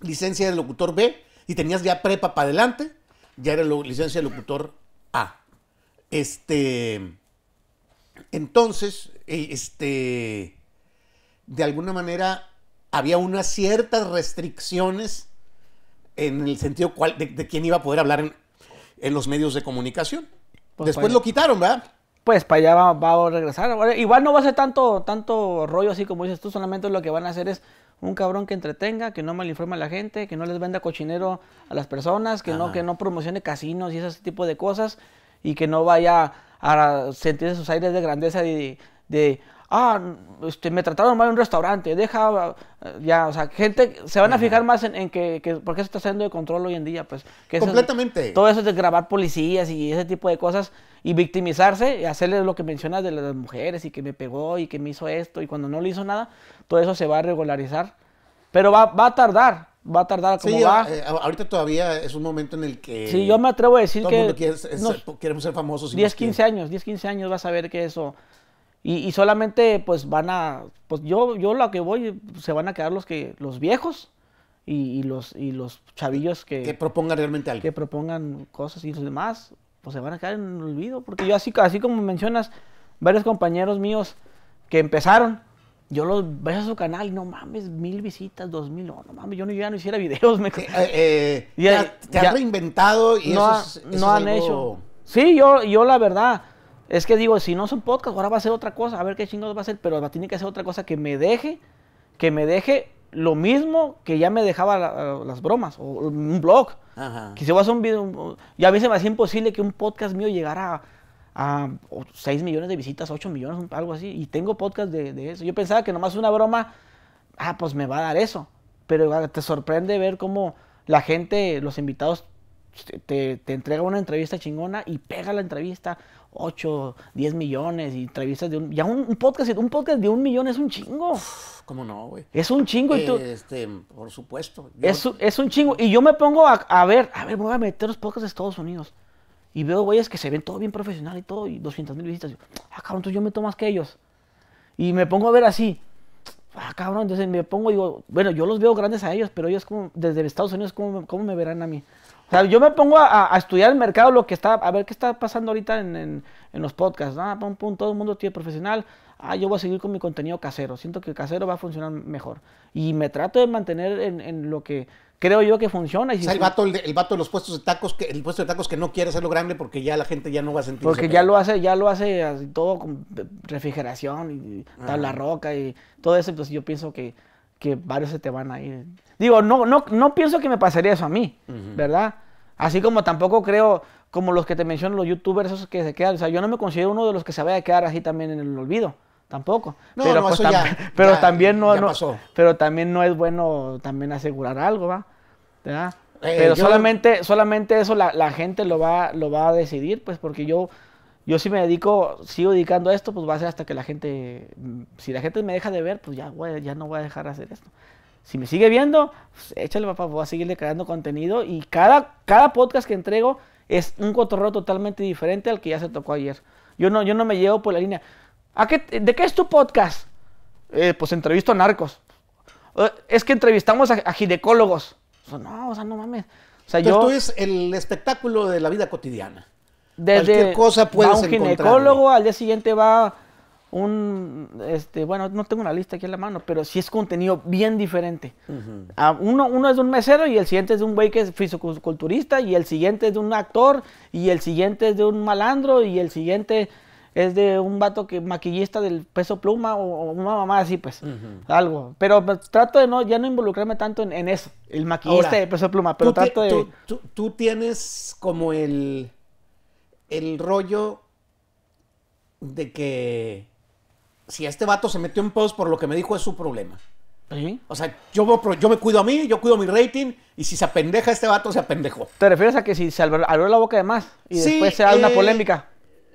licencia de locutor B. Y tenías ya prepa para adelante, ya era licencia de locutor A. Este, entonces, eh, este, de alguna manera había unas ciertas restricciones en el sentido de, quién iba a poder hablar en, los medios de comunicación. Pues Después lo quitaron, ¿verdad? Pues para allá va, a regresar. Igual no va a ser tanto, tanto rollo así como dices tú, solamente lo que van a hacer es un cabrón que entretenga, que no malinforme a la gente, que no les venda cochinero a las personas, que no que no promocione casinos y ese tipo de cosas y que no vaya a sentir esos aires de grandeza de, de ah, este, me trataron mal en un restaurante, deja, ya, o sea, gente, se van a fijar más en, que, que, qué se está haciendo de control hoy en día, pues. Que Completamente. todo eso de grabar policías y ese tipo de cosas y victimizarse y hacerle lo que mencionas de las mujeres y que me pegó y que me hizo esto y cuando no le hizo nada, todo eso se va a regularizar, pero va, va a tardar, va a tardar como va. Eh, ahorita todavía es un momento en el que... Sí, yo me atrevo a decir que... El queremos ser famosos. 10, 15 años, 10, 15 años vas a ver que eso... Y, solamente pues van a... Pues yo, yo lo que voy, se van a quedar los, que, los viejos y, los, y los chavillos que... Que propongan realmente algo. Que propongan cosas y los demás, pues se van a quedar en el olvido. Porque yo así, así como mencionas, varios compañeros míos que empezaron yo lo ves a su canal y no mames, mil visitas, dos mil, no, mames, yo no, ya no hiciera videos. Me... Eh, eh, eh, te, has, reinventado y no, eso, es, no han hecho. Sí, yo, yo la verdad, es que digo, si no son podcast, ahora va a ser otra cosa, a ver qué chingados va a ser, pero tiene que hacer otra cosa que me deje, que me deje lo mismo que ya me dejaba las bromas, o un blog. Ajá. Que si vas a un video, ya a se me hacía imposible que un podcast mío llegara a a 6 millones de visitas, 8 millones, algo así. Y tengo podcast de, eso. Yo pensaba que nomás una broma, ah, pues me va a dar eso. Pero ah, te sorprende ver cómo la gente, los invitados, te, te entrega una entrevista chingona y pega la entrevista 8, 10 millones y entrevistas de un... Ya un, podcast, un podcast de un millón es un chingo. ¿Cómo no, güey? Es un chingo. y tú, este, por supuesto. Es, un chingo. Y yo me pongo a, a ver, a ver, voy a meter los podcasts de Estados Unidos. Y veo güeyes que se ven todo bien profesional y todo, y 200 mil visitas. Yo, ah, cabrón, entonces yo meto más que ellos. Y me pongo a ver así. Ah, cabrón, entonces me pongo, digo, bueno, yo los veo grandes a ellos, pero ellos como, desde Estados Unidos, ¿cómo, cómo me verán a mí? O sea, yo me pongo a, estudiar el mercado, lo que está, a ver qué está pasando ahorita en, en, en los podcasts. Ah, pum, pum, todo el mundo tiene profesional ah, yo voy a seguir con mi contenido casero, siento que el casero va a funcionar mejor. Y me trato de mantener en, lo que creo yo que funciona. Y el vato, el, de, de los puestos de tacos, que, el puesto de tacos que no quiere hacerlo grande porque ya la gente ya no va a sentir. Porque ya lo hace, ya lo hace así, todo con refrigeración y tabla roca y todo eso, entonces yo pienso que, que varios se te van a ir. Digo, no, no, no pienso que me pasaría eso a mí, ¿verdad? Así como tampoco creo, como los que te menciono, los youtubers esos que se quedan. O sea, yo no me considero uno de los que se vaya a quedar así también en el olvido tampoco. pero, pues, también no, pero también no es bueno también asegurar algo, ¿va? ¿verdad? Eh, pero solamente, solamente eso la, gente lo va, lo va a decidir, pues porque yo, yo si me dedico, sigo dedicando a esto, pues va a ser hasta que la gente, mm, si la gente me deja de ver, pues ya, ya no voy a dejar de hacer esto. Si me sigue viendo, pues, échale papá, voy a seguirle creando contenido y cada, cada podcast que entrego es un cotorreo totalmente diferente al que ya se tocó ayer. Yo no, yo no me llevo por la línea, ¿De qué es tu podcast? Eh, pues entrevisto a narcos. Eh, es que entrevistamos a, ginecólogos. no, o sea, no mames. O tú es el espectáculo de la vida cotidiana. Desde Cualquier cosa puedes va un ginecólogo, al día siguiente va un, este, bueno, no tengo una lista aquí en la mano, pero sí es contenido bien diferente. Ah, uno, uno es de un mesero y el siguiente es de un güey que es fisiculturista y el siguiente es de un actor y el siguiente es de un malandro y el siguiente es de un vato que maquillista del peso pluma o, una mamá así, pues, algo. Pero pues, trato de no, ya no involucrarme tanto en, eso, el maquillista del de peso pluma, pero trato de... Tú, tienes como el, el rollo de que si este vato se metió en post por lo que me dijo es su problema. ¿Ah, ¿Sí? O sea, yo, yo me cuido a mí, yo cuido mi rating, y si se apendeja este vato, se apendejó. ¿Te refieres a que si se abrió la boca de más y después se da una eh, polémica?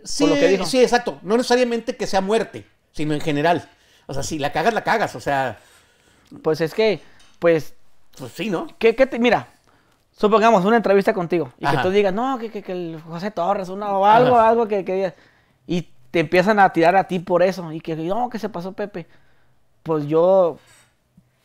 Sí, que dijo. sí, exacto. No necesariamente que sea muerte, sino en general. O sea, si la cagas, la cagas. O sea. Pues es que, pues. Pues sí, ¿no? mira, supongamos una entrevista contigo y que tú digas, no, que, que, el José Torres, o algo, algo que, que Y te empiezan a tirar a ti por eso. Y que, no, que se pasó Pepe. Pues yo.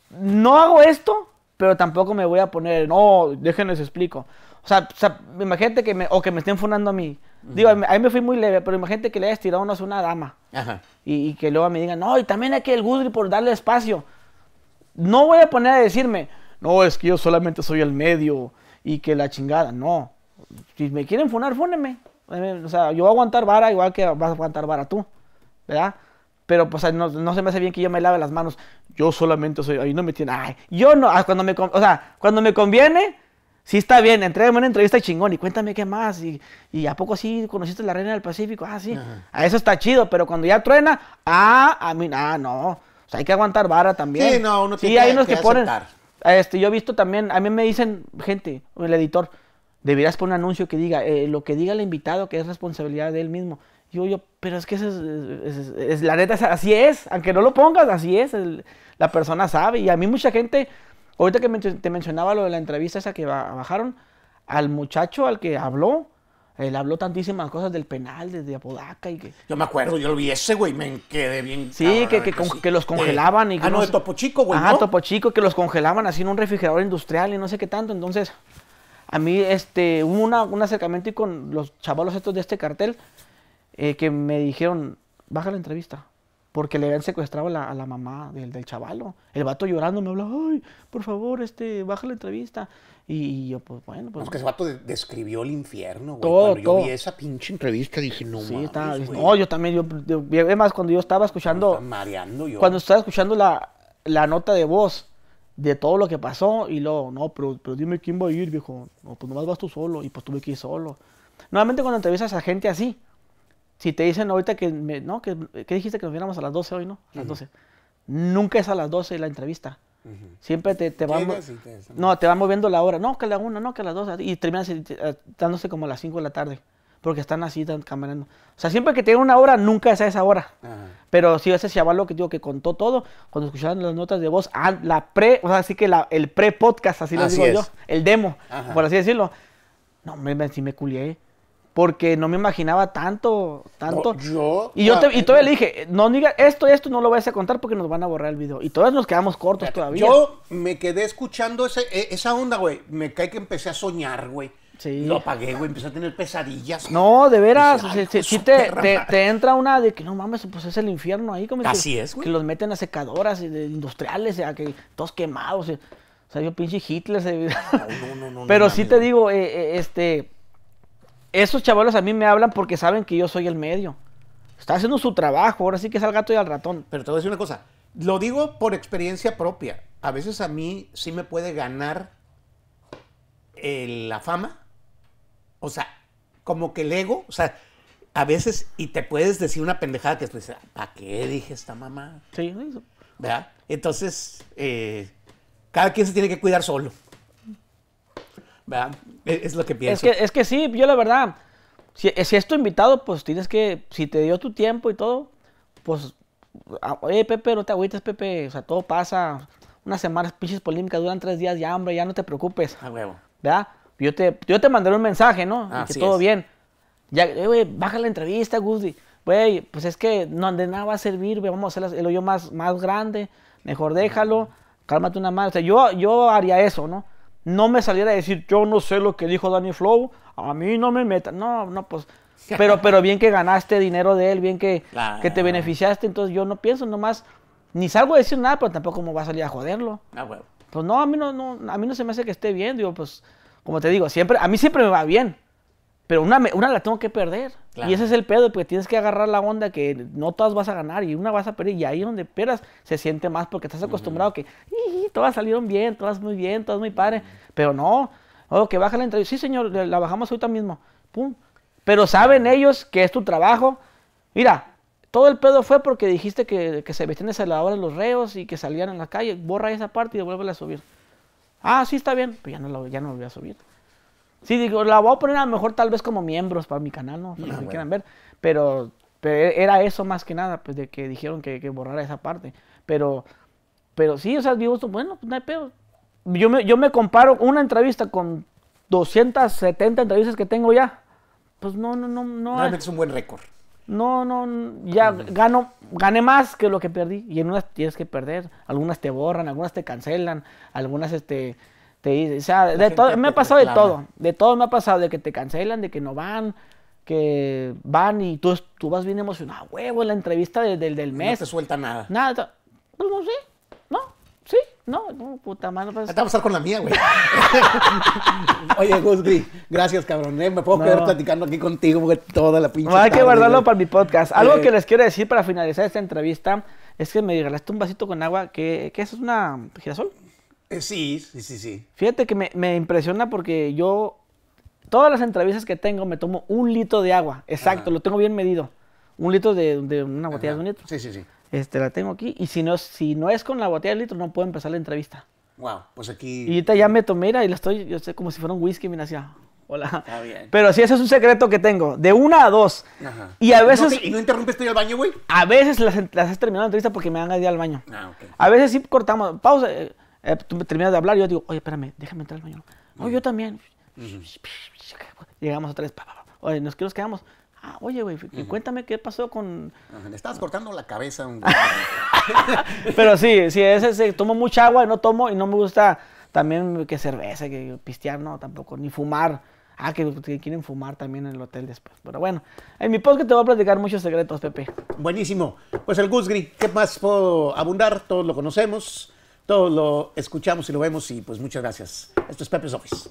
No hago esto, pero tampoco me voy a poner, no, déjenles explico. O sea, o sea imagínate que me, o que me estén funando a mí. Digo, ahí me fui muy leve, pero imagínate que le hayas tirado una a una dama. Ajá. Y, que luego me digan, no, y también aquí el Gudri por darle espacio. No voy a poner a decirme, no, es que yo solamente soy el medio y que la chingada. No. Si me quieren funar, fúnenme. Eh, o sea, yo voy a aguantar vara igual que vas a aguantar vara tú. ¿Verdad? Pero, pues, no, no se me hace bien que yo me lave las manos. Yo solamente soy. Ahí no me tiene. Ay, yo no. Ah, cuando me, o sea, cuando me conviene sí está bien, entré en una entrevista chingón y cuéntame qué más. Y, y, ¿a poco sí conociste la reina del Pacífico? Ah, sí. A ah, eso está chido, pero cuando ya truena, ah, a mí, ah, no. O sea, hay que aguantar vara también. Sí, no, uno tiene sí, hay que, unos este, yo he visto también, a mí me dicen, gente, el editor, deberías poner un anuncio que diga, eh, lo que diga el invitado, que es responsabilidad de él mismo. Yo, yo, pero es que es, la neta, así es, aunque no lo pongas, así es, la persona sabe. Y a mí mucha gente Ahorita que te mencionaba lo de la entrevista esa que bajaron, al muchacho al que habló, él habló tantísimas cosas del penal desde Apodaca y que... Yo me acuerdo, yo lo vi ese, güey, me quedé bien... Sí, que, que, los congelaban y que... Ah, no, de Topo Chico, güey, Ah, Topo Chico, que los congelaban así en un refrigerador industrial y no sé qué tanto. Entonces, a mí, este, hubo una, un acercamiento y con los chavalos estos de este cartel eh, que me dijeron, baja la entrevista porque le habían secuestrado a la mamá del, chavalo. El vato llorando me habla, ay, por favor, este, baja la entrevista. Y yo, pues bueno, pues. es que ese vato describió el infierno, güey. Todo, cuando yo vi esa pinche entrevista dije, no sí, mames, No, yo también, yo, es además, cuando yo estaba escuchando. Mareando yo. Cuando estaba escuchando la, la nota de voz de todo lo que pasó, y luego, no, pero, pero dime quién va a ir, viejo. No, pues nomás vas tú solo, y pues tuve que ir solo. Normalmente cuando entrevistas a gente así, si te dicen ahorita que, me, no, que, dijiste que nos viéramos a las 12 hoy, ¿no? A las 12. Nunca es a las 12 la entrevista. Siempre te, te van... No, te van moviendo la hora. No, que a la 1, no, que a las dos Y terminas eh, dándose como a las 5 de la tarde. Porque están así, están caminando. O sea, siempre que tienen una hora, nunca es a esa hora. Pero sí, ese lo que digo que contó todo, cuando escucharon las notas de voz, ah, la pre, o sea, así que la, el pre-podcast, así, lo digo yo, el demo, por así decirlo. No, me, me, me culié porque no me imaginaba tanto, tanto. yo, y yo te, y todavía le dije, no digas esto, esto no lo vayas a contar porque nos van a borrar el video. Y todavía nos quedamos cortos todavía. Yo me quedé escuchando ese, e, esa onda, güey. Me cae que empecé a soñar, güey. Sí. Lo apagué, güey, empecé a tener pesadillas. No, de veras, si, sí, te, entra una de que no mames, pues es el infierno ahí. Como Así es, güey. Que los meten a secadoras industriales, o sea, que todos quemados. O sea, yo pinche Hitler. No, no, no, Pero sí te digo, eh, eh, este esos chavalos a mí me hablan porque saben que yo soy el medio. Está haciendo su trabajo, ahora sí que es al gato y al ratón. Pero te voy a decir una cosa, lo digo por experiencia propia. A veces a mí sí me puede ganar eh, la fama. O sea, como que el ego, o sea, a veces, y te puedes decir una pendejada que es, ah, ¿para qué dije esta mamá? Sí, ¿Verdad? Entonces, eh, cada quien se tiene que cuidar solo. Es, lo que pienso. Es que, es que sí, yo la verdad, si, eh, si, es tu invitado, pues tienes que, si te dio tu tiempo y todo, pues, ah, oye, Pepe, no te agüites, Pepe, o sea, todo pasa, unas semanas pinches polémicas duran tres días, ya, hambre ya no te preocupes. A huevo. ¿Verdad? Yo te, yo te mandaré un mensaje, ¿no? así que todo bien. Ya, eh, güey, baja la entrevista, Guzzi. Güey, pues es que no, de nada va a servir, vamos a hacer el hoyo más, más grande, mejor déjalo, cálmate una mano O sea, yo, yo haría eso, ¿no? no me saliera a decir, yo no sé lo que dijo Danny Flow, a mí no me meta No, no, pues. Pero, pero bien que ganaste dinero de él, bien que, que te beneficiaste, entonces yo no pienso nomás, ni salgo a decir nada, pero tampoco me va a salir a joderlo. Ah, pues no, a mí no, a mí no se me hace que esté bien, digo, pues, como te digo, siempre, a mí siempre me va bien. Pero una, una la tengo que perder. Y ese es el pedo, porque tienes que agarrar la onda que no todas vas a ganar y una vas a perder. Y ahí donde peras se siente más porque estás acostumbrado que todas salieron bien, todas muy bien, todas muy padres, Pero no, o que baja la entrevista. Sí, señor, la bajamos ahorita mismo. Pum. Pero saben ellos que es tu trabajo. Mira, todo el pedo fue porque dijiste que, que se vestían de en los reos y que salían a la calle. Borra esa parte y devuélvela a subir. Ah, sí, está bien. pero ya no, ya no lo voy a subir. Sí, digo, la voy a poner a lo mejor tal vez como miembros para mi canal, ¿no? Para ah, que quieran ver. Pero, pero, e-, era eso más que nada, pues de que dijeron que, que borrara esa parte. Pero, pero sí, o sea, bueno, pues no hay pedo. Yo me, yo me comparo una entrevista con 270 entrevistas que tengo ya. Pues no, no, no. no Realmente es un buen récord. No, no, ya gano, gané más que lo que perdí. Y en unas tienes que perder. Algunas te borran, algunas te cancelan, algunas este, te dice, o sea, de todo, me ha pasado de todo, de todo me ha pasado, de que te cancelan, de que no van, que van y tú, tú vas bien emocionado, ah, huevo, la entrevista del mes. No te suelta nada. Nada, pues no sé, no, sí, no, puta madre. Pues. Ah, con la mía, güey. Oye, Gusby, gracias, cabrón. Eh, me puedo quedar platicando aquí contigo güey, toda la pinche. hay que guardarlo para mi podcast. Algo eh. que les quiero decir para finalizar esta entrevista es que me regalaste un vasito con agua que, que es una girasol. Eh, sí, sí, sí, sí. Fíjate que me, impresiona porque yo, todas las entrevistas que tengo, me tomo un litro de agua. Exacto, lo tengo bien medido. Un litro de, una botella de un litro. Sí, sí, sí. Este, la tengo aquí. Y si no, si no es con la botella de litro, no puedo empezar la entrevista. Wow, pues aquí. Y ahorita ya me tomé, mira, y la estoy, yo sé, como si fuera un whisky, mira, así. Ah, hola. Está bien. Pero sí, ese es un secreto que tengo, de una a dos. Ajá. Y a veces. ¿Y no interrumpes tú al baño, güey? A veces las, las has terminado la entrevista porque me dan a ir al baño. Ah, ok. A veces sí cortamos, pausa. Eh, eh, tú me de hablar yo digo, oye, espérame, déjame entrar al baño. No, yo también. Llegamos otra vez, oye, nos, quedamos. Ah, oye, güey, cuéntame qué pasó con... Ah, le estabas ah. cortando la cabeza un... Pero sí, sí, ese, ese, tomo mucha agua y no tomo y no me gusta también que cerveza, que pistear, no, tampoco, ni fumar. Ah, que, quieren fumar también en el hotel después. Pero bueno, en mi podcast te voy a platicar muchos secretos, Pepe. Buenísimo. Pues el Gusgri, ¿qué más puedo abundar? Todos lo conocemos. Todo lo escuchamos y lo vemos y pues muchas gracias. Esto es Pepe's Office.